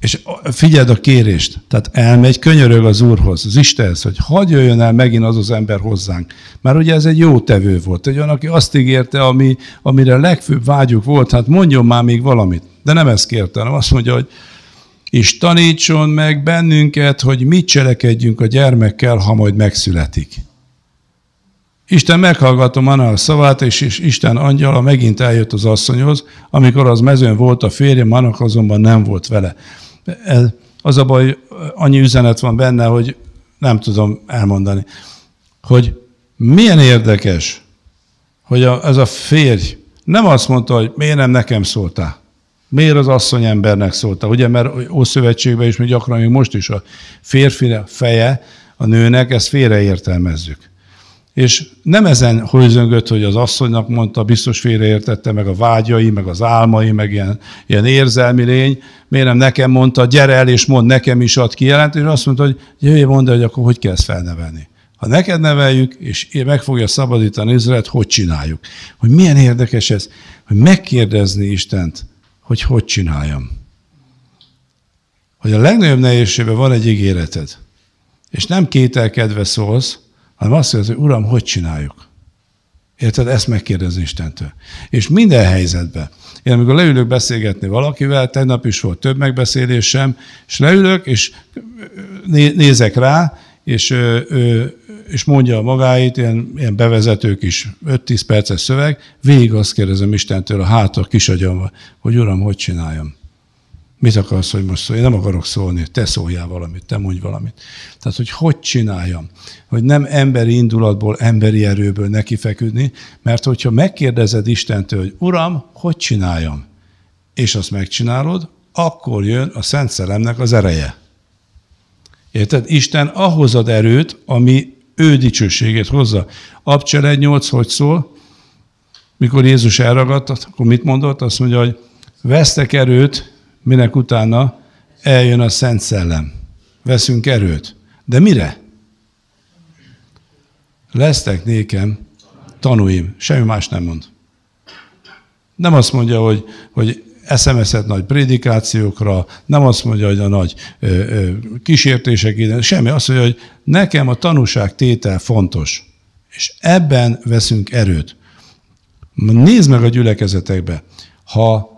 És figyeld a kérést, tehát elmegy, könyörög az Úrhoz, az Istenhez, hogy hagyj jöjjön el megint az az ember hozzánk. Már ugye ez egy jó tevő volt, egy olyan, aki azt ígérte, ami, amire legfőbb vágyuk volt, hát mondjon már még valamit. De nem ezt kérte, hanem azt mondja, hogy és tanítson meg bennünket, hogy mit cselekedjünk a gyermekkel, ha majd megszületik. Isten meghallgatom Anna a szavát, és, Isten angyala megint eljött az asszonyhoz, amikor az mezőn volt a férje, Manak azonban nem volt vele. Ez, az a baj, annyi üzenet van benne, hogy nem tudom elmondani, hogy milyen érdekes, hogy a, ez a férj nem azt mondta, hogy miért nem nekem szóltál, Miért az asszony embernek szólta? Ugye, mert Ószövetségben is, mi gyakran még most is a férfi feje a nőnek, ezt félreértelmezzük. És nem ezen hőzöngött, hogy az asszonynak mondta, biztos félreértette meg a vágyai, meg az álmai, meg ilyen, ilyen érzelmi lény. Miért nem nekem mondta, gyere el és mond nekem is ad kijelent, és azt mondta, hogy jöjj, mondd hogy akkor hogy kell ezt felnevelni. Ha neked neveljük, és meg fogja szabadítani Izraelt, hogy csináljuk? Hogy milyen érdekes ez, hogy megkérdezni Istent, hogy hogy csináljam. Hogy a legnagyobb nehézségben van egy ígéreted, és nem kételkedve szólsz, hanem azt mondod, hogy Uram, hogy csináljuk? Érted? Ezt megkérdezni Istentől. És minden helyzetben. Én amikor leülök beszélgetni valakivel, tegnap is volt több megbeszélésem, és leülök, és nézek rá, és, és mondja a magáit, ilyen, ilyen bevezetők is, 5-10 perces szöveg, végig azt kérdezem Istentől a hátra agyamba, hogy Uram, hogy csináljam? Mit akarsz, hogy most szólj? Én nem akarok szólni, te szóljál valamit, te mondj valamit. Tehát, hogy hogy csináljam? Hogy nem emberi indulatból, emberi erőből neki feküdni, mert hogyha megkérdezed Istentől, hogy Uram, hogy csináljam? És azt megcsinálod, akkor jön a Szent Szellemnek az ereje. Érted? Isten ahhoz ad erőt, ami ő dicsőségét hozza. Abcsered 8, hogy szól? Mikor Jézus elragadt, akkor mit mondott? Azt mondja, hogy vesztek erőt, minek utána eljön a Szent Szellem. Veszünk erőt. De mire? Lesztek nékem tanúim. Semmi más nem mond. Nem azt mondja, hogy, hogy SMS-et nagy prédikációkra, nem azt mondja, hogy a nagy ö, ö, kísértések ide, semmi. Azt mondja, hogy nekem a tanúság tétel fontos. És ebben veszünk erőt. Nézd meg a gyülekezetekbe. Ha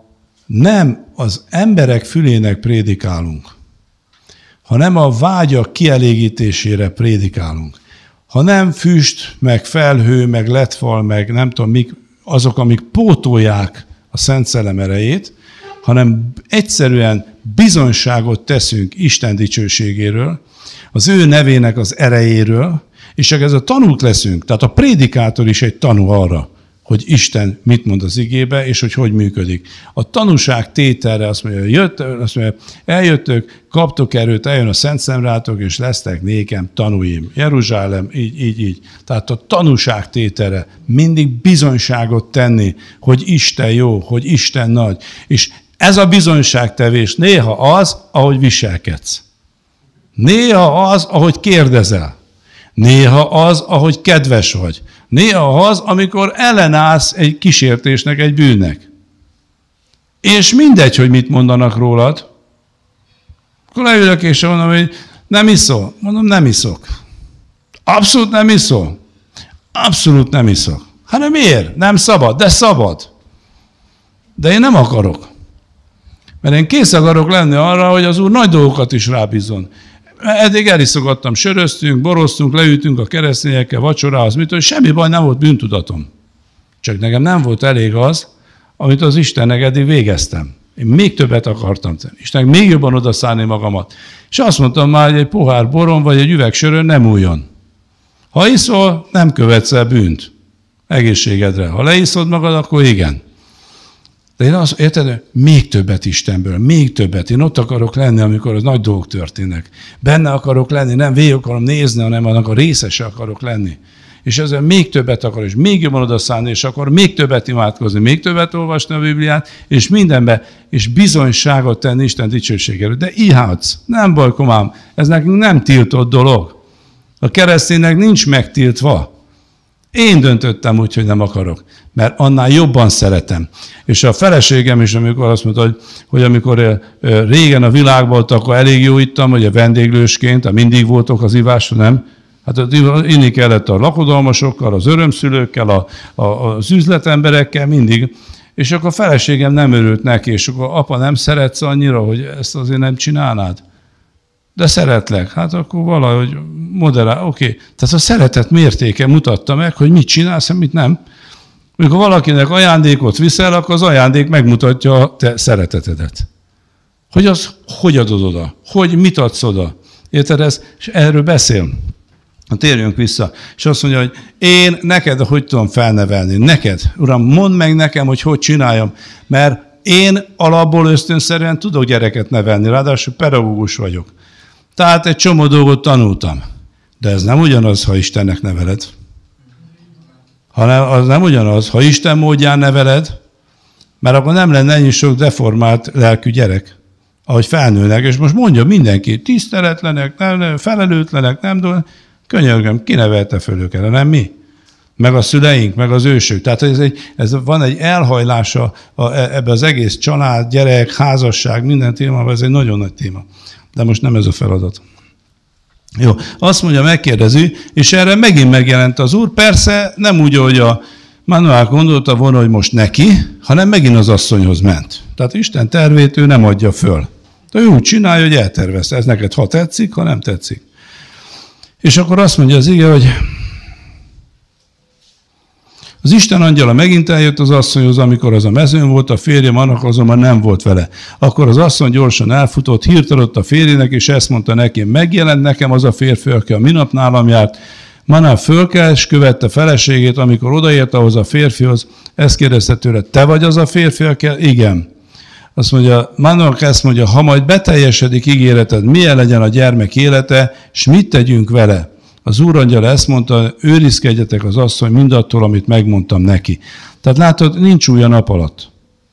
nem az emberek fülének prédikálunk, hanem a vágyak kielégítésére prédikálunk, ha nem füst, meg felhő, meg letfal, meg nem tudom mik, azok, amik pótolják a Szent Szellem erejét, hanem egyszerűen bizonyságot teszünk Isten dicsőségéről, az ő nevének az erejéről, és csak ez a tanult leszünk. Tehát a prédikátor is egy tanú arra, hogy Isten mit mond az igébe, és hogy hogy működik. A tanúság tételre azt mondja, jött, azt mondja, eljöttök, kaptok erőt, eljön a Szent Szemrátok, és lesztek nékem tanúim. Jeruzsálem, így, így, így. Tehát a tanúság tételre mindig bizonyságot tenni, hogy Isten jó, hogy Isten nagy. És ez a bizonyságtevés néha az, ahogy viselkedsz. Néha az, ahogy kérdezel. Néha az, ahogy kedves vagy. Néha az, amikor ellenállsz egy kísértésnek, egy bűnnek. És mindegy, hogy mit mondanak rólad. Akkor leülök és mondom, hogy nem iszol. Mondom, nem iszok. Abszolút nem iszol. Abszolút nem iszok. Hanem hát miért? Nem szabad, de szabad. De én nem akarok. Mert én kész akarok lenni arra, hogy az úr nagy dolgokat is rábízon. Eddig szokottam, söröztünk, boroztunk, leütünk a keresztényekkel vacsorához, mit, hogy semmi baj nem volt bűntudatom. Csak nekem nem volt elég az, amit az Istennek eddig végeztem. Én még többet akartam tenni. Istennek még jobban odaszállni magamat. És azt mondtam már, hogy egy pohár borom vagy egy üveg sörön nem újon. Ha iszol, nem követsz el bűnt. Egészségedre. Ha leiszod magad, akkor igen. De én azt, érted, még többet Istenből, még többet. Én ott akarok lenni, amikor az nagy dolgok történnek. Benne akarok lenni, nem végig akarom nézni, hanem annak a részese akarok lenni. És ezzel még többet akar, és még jobban odaszállni, és akkor még többet imádkozni, még többet olvasni a Bibliát, és mindenbe, és bizonyságot tenni Isten dicsőségére. De ihátsz, nem komám, ez nekünk nem tiltott dolog. A kereszténynek nincs megtiltva. Én döntöttem úgy, hogy nem akarok, mert annál jobban szeretem. És a feleségem is, amikor azt mondta, hogy, hogy amikor régen a világ volt, akkor elég jó ittam, hogy a vendéglősként, a mindig voltok az ivásra, nem? Hát ott inni kellett a lakodalmasokkal, az örömszülőkkel, a, a, az üzletemberekkel, mindig. És akkor a feleségem nem örült neki, és akkor apa nem szeretsz annyira, hogy ezt azért nem csinálnád de szeretlek. Hát akkor valahogy moderál, oké. Okay. Tehát a szeretet mértéke mutatta meg, hogy mit csinálsz, mit nem. Mikor valakinek ajándékot viszel, akkor az ajándék megmutatja a te szeretetedet. Hogy az hogy adod oda? Hogy mit adsz oda? Érted ez? És erről beszél. Térjünk vissza. És azt mondja, hogy én neked, hogy tudom felnevelni? Neked. Uram, mondd meg nekem, hogy hogy csináljam, mert én alapból ösztönszerűen tudok gyereket nevelni, ráadásul pedagógus vagyok. Tehát egy csomó dolgot tanultam. De ez nem ugyanaz, ha Istennek neveled. Hanem az nem ugyanaz, ha Isten módján neveled, mert akkor nem lenne ennyi sok deformált lelkű gyerek, ahogy felnőnek, és most mondja mindenki, tiszteletlenek, nem, felelőtlenek, nem, könyörgöm, ki nevelte föl őket, nem mi? meg a szüleink, meg az ősök. Tehát ez, egy, ez van egy elhajlása a, e, ebbe az egész család, gyerek, házasság, minden témában, ez egy nagyon nagy téma de most nem ez a feladat. Jó, azt mondja, megkérdező, és erre megint megjelent az úr, persze nem úgy, hogy a Manuel gondolta volna, hogy most neki, hanem megint az asszonyhoz ment. Tehát Isten tervét ő nem adja föl. De ő úgy csinálja, hogy eltervezte. Ez neked ha tetszik, ha nem tetszik. És akkor azt mondja az ige, hogy az Isten angyala megint eljött az asszonyhoz, amikor az a mezőn volt, a férjem annak azonban nem volt vele. Akkor az asszony gyorsan elfutott, hírt adott a férjének, és ezt mondta neki, megjelent nekem az a férfi, aki a minap nálam járt, Maná fölkels, követte feleségét, amikor odaért ahhoz a férfihoz, ezt kérdezte tőle, te vagy az a férfi, aki? Igen. Azt mondja, Manok ezt mondja, ha majd beteljesedik ígéreted, milyen legyen a gyermek élete, és mit tegyünk vele? Az úrangyal ezt mondta, őrizkedjetek az asszony mindattól, amit megmondtam neki. Tehát látod, nincs új a nap alatt.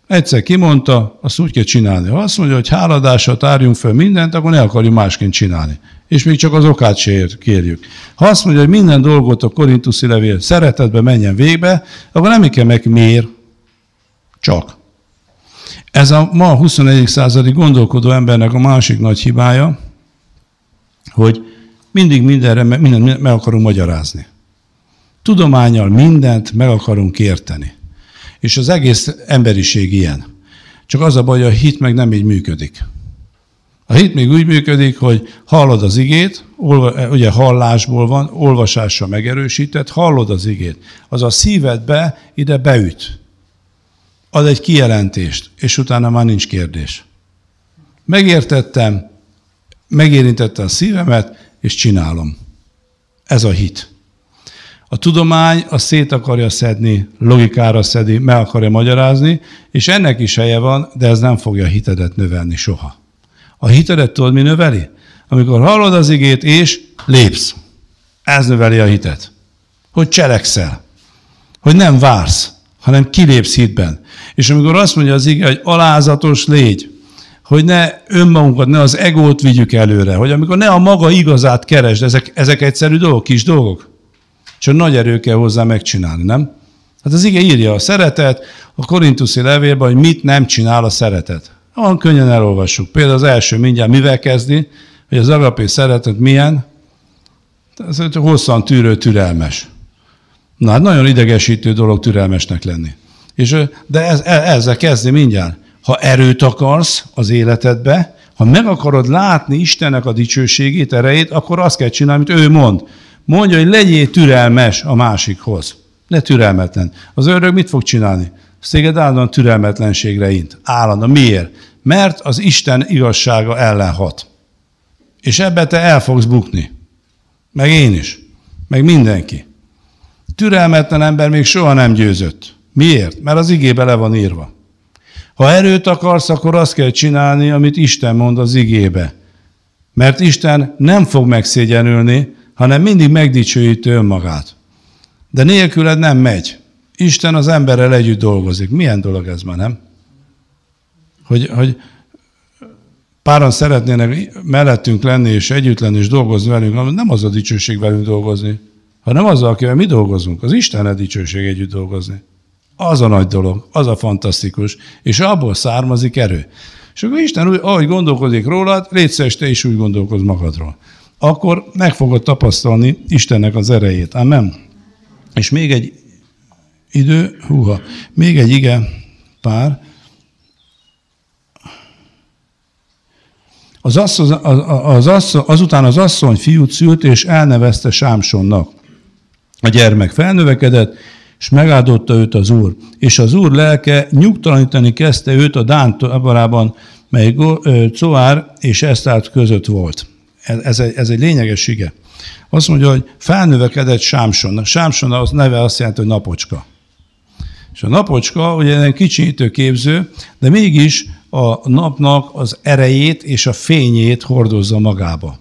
Egyszer kimondta, azt úgy kell csinálni. Ha azt mondja, hogy háladással tárjunk föl mindent, akkor ne akarjuk másként csinálni. És még csak az okát se kérjük. Ha azt mondja, hogy minden dolgot a korintuszi levél szeretetbe menjen végbe, akkor nem kell meg miért, csak. Ez a ma 21. századi gondolkodó embernek a másik nagy hibája, hogy mindig mindenre, minden meg akarunk magyarázni. Tudományal mindent meg akarunk érteni. És az egész emberiség ilyen. Csak az a baj, a hit meg nem így működik. A hit még úgy működik, hogy hallod az igét, olva, eh, ugye hallásból van, olvasással megerősített, hallod az igét. Az a szívedbe ide beüt. Ad egy kijelentést, és utána már nincs kérdés. Megértettem, megérintette a szívemet, és csinálom. Ez a hit. A tudomány a szét akarja szedni, logikára szedi, meg akarja magyarázni, és ennek is helye van, de ez nem fogja a hitedet növelni soha. A hitedet tudod, mi növeli? Amikor hallod az igét, és lépsz. Ez növeli a hitet. Hogy cselekszel. Hogy nem vársz, hanem kilépsz hitben. És amikor azt mondja az ige, hogy alázatos légy, hogy ne önmagunkat, ne az egót vigyük előre, hogy amikor ne a maga igazát keresd, ezek, ezek egyszerű dolgok, kis dolgok. Csak nagy erő kell hozzá megcsinálni, nem? Hát az ige írja a szeretet, a korintuszi levélben, hogy mit nem csinál a szeretet. Van könnyen elolvassuk. Például az első mindjárt mivel kezdi, hogy az agapé szeretet milyen? Ez hosszan tűrő, türelmes. Na, hát nagyon idegesítő dolog türelmesnek lenni. És, de ez, e, ezzel kezdi mindjárt ha erőt akarsz az életedbe, ha meg akarod látni Istennek a dicsőségét, erejét, akkor azt kell csinálni, amit ő mond. Mondja, hogy legyél türelmes a másikhoz. Ne türelmetlen. Az ördög mit fog csinálni? Széged állandóan türelmetlenségre int. Állandóan. Miért? Mert az Isten igazsága ellen hat. És ebbe te el fogsz bukni. Meg én is. Meg mindenki. Türelmetlen ember még soha nem győzött. Miért? Mert az igébe le van írva. Ha erőt akarsz, akkor azt kell csinálni, amit Isten mond az igébe. Mert Isten nem fog megszégyenülni, hanem mindig megdicsőíti önmagát. De nélküled nem megy. Isten az emberrel együtt dolgozik. Milyen dolog ez ma, nem? Hogy, hogy páran szeretnének mellettünk lenni, és együtt lenni, és dolgozni velünk, hanem nem az a dicsőség velünk dolgozni, hanem az, akivel mi dolgozunk, az a dicsőség együtt dolgozni. Az a nagy dolog, az a fantasztikus, és abból származik erő. És akkor Isten, úgy, ahogy gondolkodik rólad, létszeres te is úgy gondolkoz magadról. Akkor meg fogod tapasztalni Istennek az erejét. Amen. És még egy idő, húha, még egy igen pár. Az asszony, az az, azután az asszony fiút szült, és elnevezte Sámsonnak. A gyermek felnövekedett, és megáldotta őt az Úr. És az Úr lelke nyugtalanítani kezdte őt a Dán táborában, mely Coár és Esztárt között volt. Ez egy, ez egy ige. Azt mondja, hogy felnövekedett Sámson. Sámson az neve azt jelenti, hogy napocska. És a napocska ugye egy kicsinyítő képző, de mégis a napnak az erejét és a fényét hordozza magába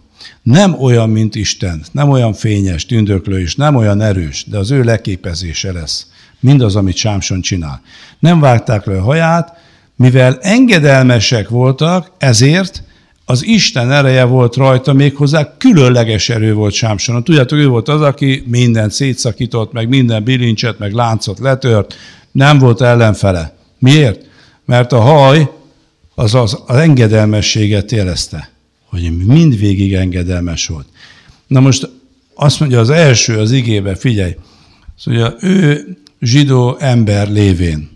nem olyan, mint Isten, nem olyan fényes, tündöklő és nem olyan erős, de az ő leképezése lesz. Mindaz, amit Sámson csinál. Nem vágták le a haját, mivel engedelmesek voltak, ezért az Isten ereje volt rajta, méghozzá különleges erő volt Sámsonon. Tudjátok, ő volt az, aki mindent szétszakított, meg minden bilincset, meg láncot letört, nem volt ellenfele. Miért? Mert a haj az az, az engedelmességet jelezte hogy mindvégig engedelmes volt. Na most azt mondja az első az igébe, figyelj, hogy a ő zsidó ember lévén.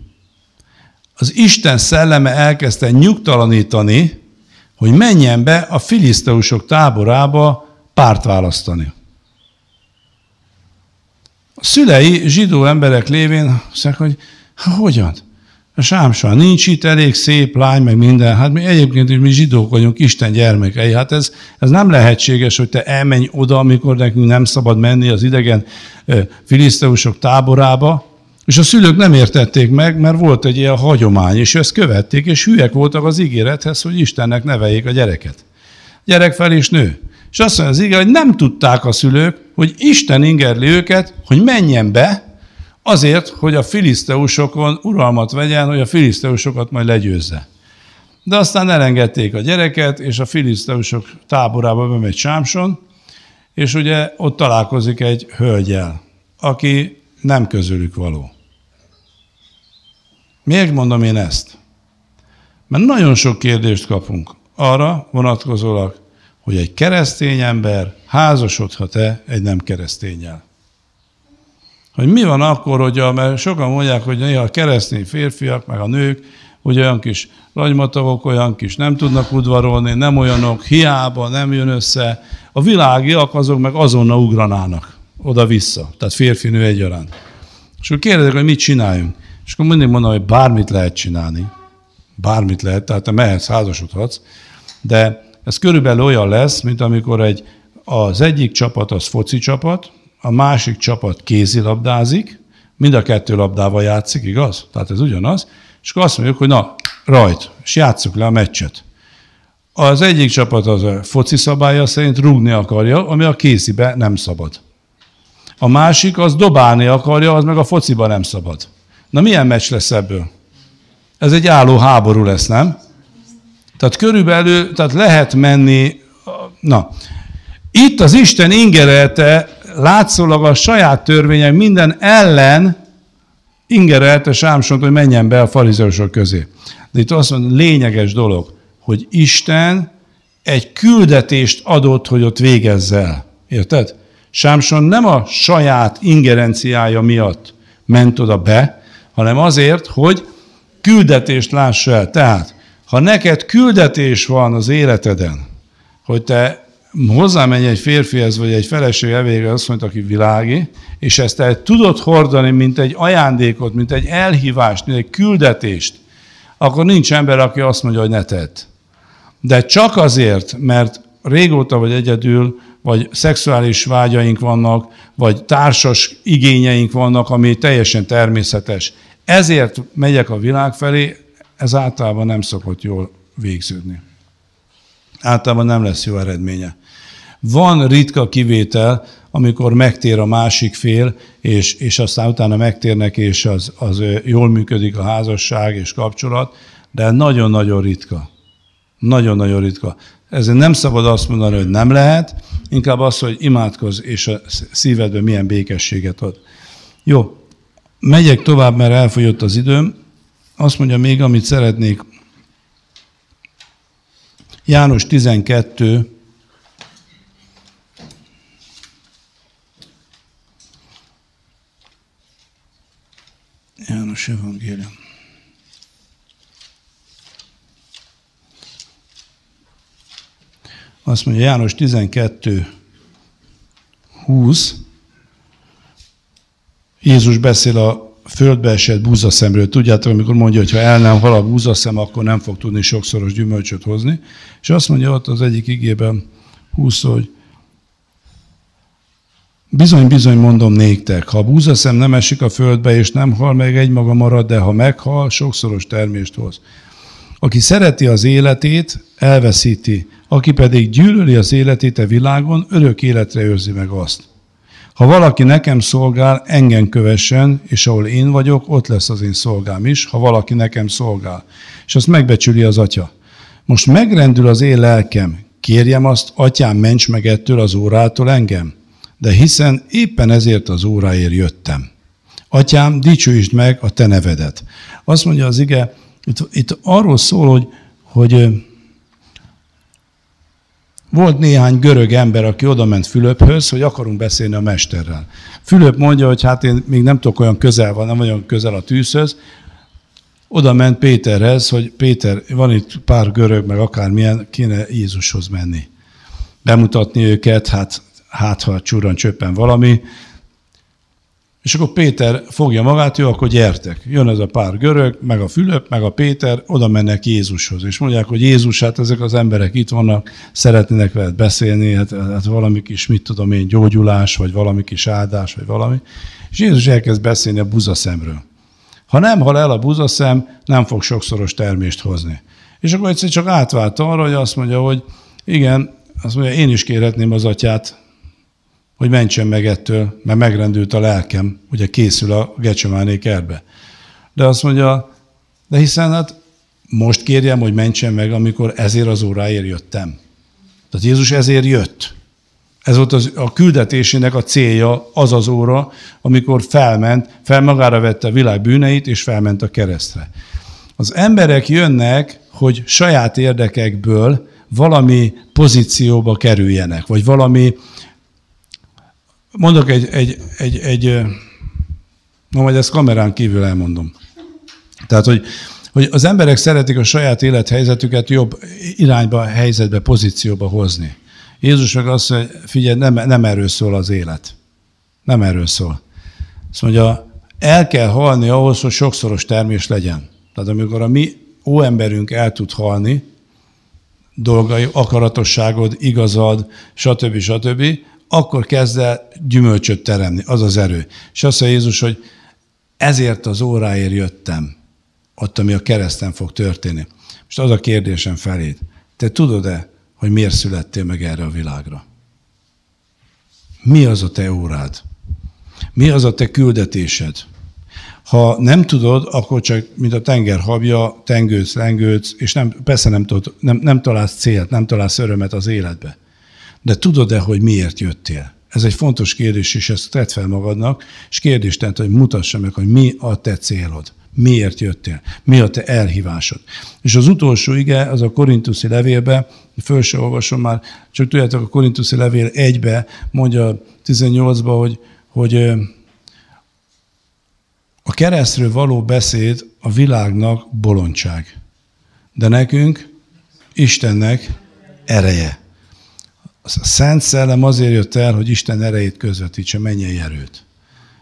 Az Isten szelleme elkezdte nyugtalanítani, hogy menjen be a filiszteusok táborába párt választani. A szülei zsidó emberek lévén azt mondják, hogy hogyan? Sámsán nincs itt, elég szép lány, meg minden. Hát mi egyébként is mi zsidók vagyunk, Isten gyermekei. Hát ez, ez nem lehetséges, hogy te elmenj oda, amikor nekünk nem szabad menni az idegen filiszteusok táborába. És a szülők nem értették meg, mert volt egy ilyen hagyomány, és ezt követték, és hülyek voltak az ígérethez, hogy Istennek neveljék a gyereket. Gyerek fel és nő. És azt mondja az ígéret, hogy nem tudták a szülők, hogy Isten ingerli őket, hogy menjen be, Azért, hogy a filiszteusokon uralmat vegyen, hogy a filiszteusokat majd legyőzze. De aztán elengedték a gyereket, és a filiszteusok táborába bemegy Sámson, és ugye ott találkozik egy hölgyel, aki nem közülük való. Miért mondom én ezt? Mert nagyon sok kérdést kapunk arra vonatkozólag, hogy egy keresztény ember házasodhat-e egy nem keresztényel hogy mi van akkor, hogyha, mert sokan mondják, hogy néha a keresztény férfiak, meg a nők, hogy olyan kis ragymatagok, olyan kis nem tudnak udvarolni, nem olyanok, hiába nem jön össze. A világiak azok meg azonnal ugranának oda-vissza, tehát férfi-nő egyaránt. És akkor kérdezik, hogy mit csináljunk. És akkor mindig mondom, hogy bármit lehet csinálni. Bármit lehet, tehát te mehetsz, házasodhatsz, de ez körülbelül olyan lesz, mint amikor egy, az egyik csapat az foci csapat, a másik csapat kézilabdázik, mind a kettő labdával játszik, igaz? Tehát ez ugyanaz. És akkor azt mondjuk, hogy na, rajt, és játsszuk le a meccset. Az egyik csapat az a foci szabálya szerint rúgni akarja, ami a kézibe nem szabad. A másik az dobálni akarja, az meg a fociba nem szabad. Na milyen meccs lesz ebből? Ez egy álló háború lesz, nem? Tehát körülbelül, tehát lehet menni, na, itt az Isten ingerelte látszólag a saját törvénye minden ellen ingerelte Sámsont, hogy menjen be a farizeusok közé. De itt azt mondja, lényeges dolog, hogy Isten egy küldetést adott, hogy ott végezzel. Érted? Sámson nem a saját ingerenciája miatt ment oda be, hanem azért, hogy küldetést lássa el. Tehát, ha neked küldetés van az életeden, hogy te hozzámenj egy férfihez, vagy egy feleség evége, azt mondta, aki világi, és ezt el tudod hordani, mint egy ajándékot, mint egy elhívást, mint egy küldetést, akkor nincs ember, aki azt mondja, hogy ne tedd. De csak azért, mert régóta vagy egyedül, vagy szexuális vágyaink vannak, vagy társas igényeink vannak, ami teljesen természetes. Ezért megyek a világ felé, ez általában nem szokott jól végződni általában nem lesz jó eredménye. Van ritka kivétel, amikor megtér a másik fél, és, és aztán utána megtérnek, és az, az jól működik a házasság és kapcsolat, de nagyon-nagyon ritka. Nagyon-nagyon ritka. Ezért nem szabad azt mondani, hogy nem lehet, inkább az, hogy imádkozz, és a szívedben milyen békességet ad. Jó, megyek tovább, mert elfogyott az időm. Azt mondja még, amit szeretnék. János 12, János Evangélium. Azt mondja János 12, 20. Jézus beszél a földbe esett búzaszemről. Tudjátok, amikor mondja, hogy ha el nem hal a búzaszem, akkor nem fog tudni sokszoros gyümölcsöt hozni. És azt mondja ott az egyik igében 20, hogy Bizony-bizony mondom néktek, ha búzaszem nem esik a földbe, és nem hal meg, egymaga marad, de ha meghal, sokszoros termést hoz. Aki szereti az életét, elveszíti. Aki pedig gyűlöli az életét a világon, örök életre őrzi meg azt. Ha valaki nekem szolgál, engem kövessen, és ahol én vagyok, ott lesz az én szolgám is, ha valaki nekem szolgál. És azt megbecsüli az atya. Most megrendül az én lelkem. Kérjem azt, atyám, ments meg ettől az órától engem de hiszen éppen ezért az óráért jöttem. Atyám, dicsőítsd meg a te nevedet. Azt mondja az ige, itt, itt arról szól, hogy, hogy volt néhány görög ember, aki odament Fülöphöz, hogy akarunk beszélni a mesterrel. Fülöp mondja, hogy hát én még nem tudok olyan közel van, nem olyan közel a tűzhöz. Oda ment Péterhez, hogy Péter, van itt pár görög, meg akármilyen, kéne Jézushoz menni. Bemutatni őket, hát hát ha csúran csöppen valami, és akkor Péter fogja magát, jó, akkor gyertek. Jön ez a pár görög, meg a Fülöp, meg a Péter, oda mennek Jézushoz, és mondják, hogy Jézus, hát ezek az emberek itt vannak, szeretnének veled beszélni, hát, hát valami kis, mit tudom én, gyógyulás, vagy valami kis áldás, vagy valami. És Jézus elkezd beszélni a buzaszemről. Ha nem hal el a buzaszem, nem fog sokszoros termést hozni. És akkor egyszer csak átvált arra, hogy azt mondja, hogy igen, azt mondja, én is kérhetném az atyát, hogy mentsen meg ettől, mert megrendült a lelkem, ugye készül a gecsemáné kerbe. De azt mondja, de hiszen hát most kérjem, hogy mentsen meg, amikor ezért az óráért jöttem. Tehát Jézus ezért jött. Ez volt az, a küldetésének a célja, az az óra, amikor felment, felmagára vette a világ bűneit, és felment a keresztre. Az emberek jönnek, hogy saját érdekekből valami pozícióba kerüljenek, vagy valami Mondok egy, egy, egy, egy no majd ezt kamerán kívül elmondom. Tehát, hogy, hogy az emberek szeretik a saját élethelyzetüket jobb irányba, helyzetbe, pozícióba hozni. Jézus meg azt mondja, figyelj, nem, nem erről szól az élet. Nem erről szól. Azt mondja, el kell halni ahhoz, hogy sokszoros termés legyen. Tehát amikor a mi óemberünk el tud halni, dolgai, akaratosságod, igazad, stb. stb., akkor kezd el gyümölcsöt teremni, az az erő. És azt mondja Jézus, hogy ezért az óráért jöttem, ott, ami a kereszten fog történni. Most az a kérdésem feléd, te tudod-e, hogy miért születtél meg erre a világra? Mi az a te órád? Mi az a te küldetésed? Ha nem tudod, akkor csak, mint a tenger habja, tengődsz, lengődsz, és nem, persze nem, tudod, nem, nem találsz célt, nem találsz örömet az életbe de tudod-e, hogy miért jöttél? Ez egy fontos kérdés, és ezt tedd fel magadnak, és kérdést tett, hogy mutassa meg, hogy mi a te célod. Miért jöttél? Mi a te elhívásod? És az utolsó ige, az a korintuszi levélbe, föl se olvasom már, csak tudjátok, a korintuszi levél egybe mondja 18-ba, hogy, hogy a keresztről való beszéd a világnak bolondság, de nekünk, Istennek ereje a Szent Szellem azért jött el, hogy Isten erejét közvetítse, mennyi erőt.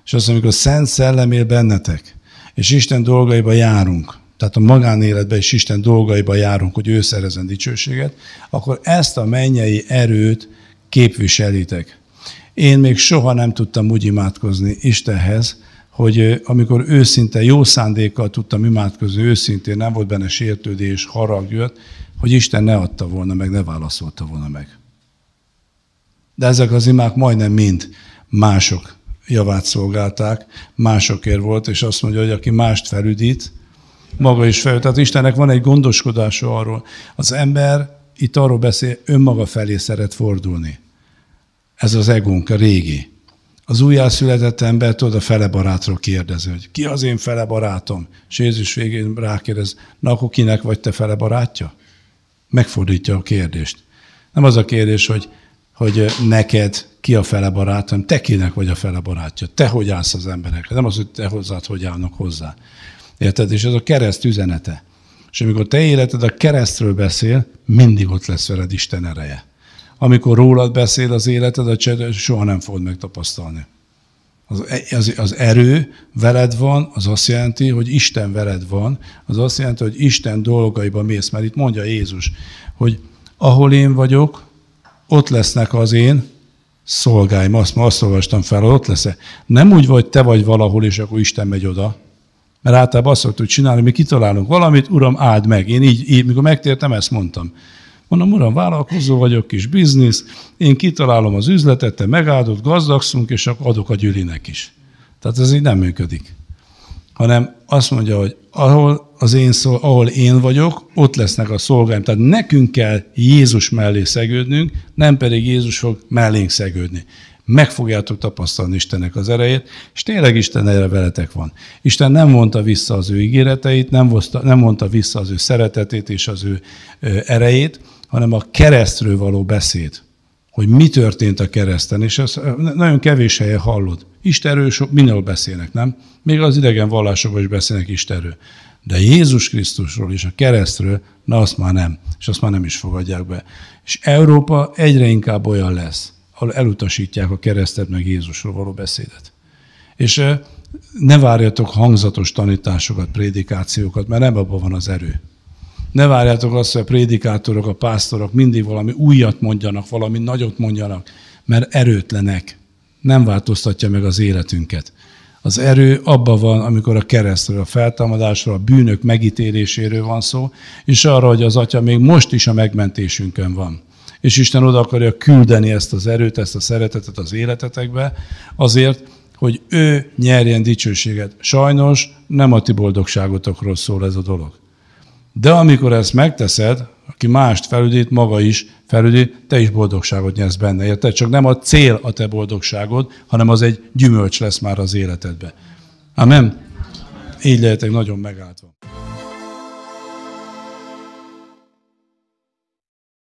És azt amikor a Szent Szellem él bennetek, és Isten dolgaiba járunk, tehát a magánéletben is Isten dolgaiba járunk, hogy ő szerezen dicsőséget, akkor ezt a mennyei erőt képviselitek. Én még soha nem tudtam úgy imádkozni Istenhez, hogy amikor őszinte, jó szándékkal tudtam imádkozni, őszintén nem volt benne sértődés, harag jött, hogy Isten ne adta volna meg, ne válaszolta volna meg de ezek az imák majdnem mind mások javát szolgálták, másokért volt, és azt mondja, hogy aki mást felüdít, maga is felüdít. Tehát Istennek van egy gondoskodása arról. Az ember itt arról beszél, önmaga felé szeret fordulni. Ez az egónk, a régi. Az újjászületett tudod a fele barátról kérdezi, hogy ki az én fele barátom? És Jézus végén rákérdez, na akkor kinek vagy te fele barátja? Megfordítja a kérdést. Nem az a kérdés, hogy hogy neked ki a fele hanem te kinek vagy a fele barátja, te hogy állsz az emberekre, nem az, hogy te hozzád hogy állnak hozzá. Érted? És ez a kereszt üzenete. És amikor te életed a keresztről beszél, mindig ott lesz veled Isten ereje. Amikor rólad beszél az életed, a csered, soha nem fogod megtapasztalni. Az, az, az erő veled van, az azt jelenti, hogy Isten veled van, az azt jelenti, hogy Isten dolgaiba mész. Mert itt mondja Jézus, hogy ahol én vagyok, ott lesznek az én szolgáim. Azt, ma azt olvastam fel, ott lesz-e. Nem úgy vagy, te vagy valahol, és akkor Isten megy oda. Mert általában azt szoktuk csinálni, mi kitalálunk valamit, Uram, áld meg. Én így, így mikor megtértem, ezt mondtam. Mondom, uram, vállalkozó vagyok, kis biznisz, én kitalálom az üzletet, te megáldod, gazdagszunk, és akkor adok a gyűlinek is. Tehát ez így nem működik hanem azt mondja, hogy ahol, az én szó, ahol én vagyok, ott lesznek a szolgáim. Tehát nekünk kell Jézus mellé szegődnünk, nem pedig Jézus fog mellénk szegődni. Meg fogjátok tapasztalni Istennek az erejét, és tényleg Isten erre veletek van. Isten nem mondta vissza az ő ígéreteit, nem, vozta, nem mondta vissza az ő szeretetét és az ő erejét, hanem a keresztről való beszéd hogy mi történt a kereszten, és ezt nagyon kevés helyen hallod. Istenről sok, mindenhol beszélnek, nem? Még az idegen vallásokban is beszélnek Isterő. De Jézus Krisztusról és a keresztről, na azt már nem, és azt már nem is fogadják be. És Európa egyre inkább olyan lesz, ahol elutasítják a keresztet meg Jézusról való beszédet. És ne várjatok hangzatos tanításokat, prédikációkat, mert nem abban van az erő. Ne várjátok azt, hogy a prédikátorok, a pásztorok mindig valami újat mondjanak, valami nagyot mondjanak, mert erőtlenek. Nem változtatja meg az életünket. Az erő abban van, amikor a keresztről, a feltámadásról, a bűnök megítéléséről van szó, és arra, hogy az Atya még most is a megmentésünkön van. És Isten oda akarja küldeni ezt az erőt, ezt a szeretetet az életetekbe, azért, hogy ő nyerjen dicsőséget. Sajnos nem a ti boldogságotokról szól ez a dolog. De amikor ezt megteszed, aki mást felüdít, maga is felüdít, te is boldogságot nyersz benne, érted? Csak nem a cél a te boldogságod, hanem az egy gyümölcs lesz már az életedbe. Amen? Így lehetek nagyon megáltva.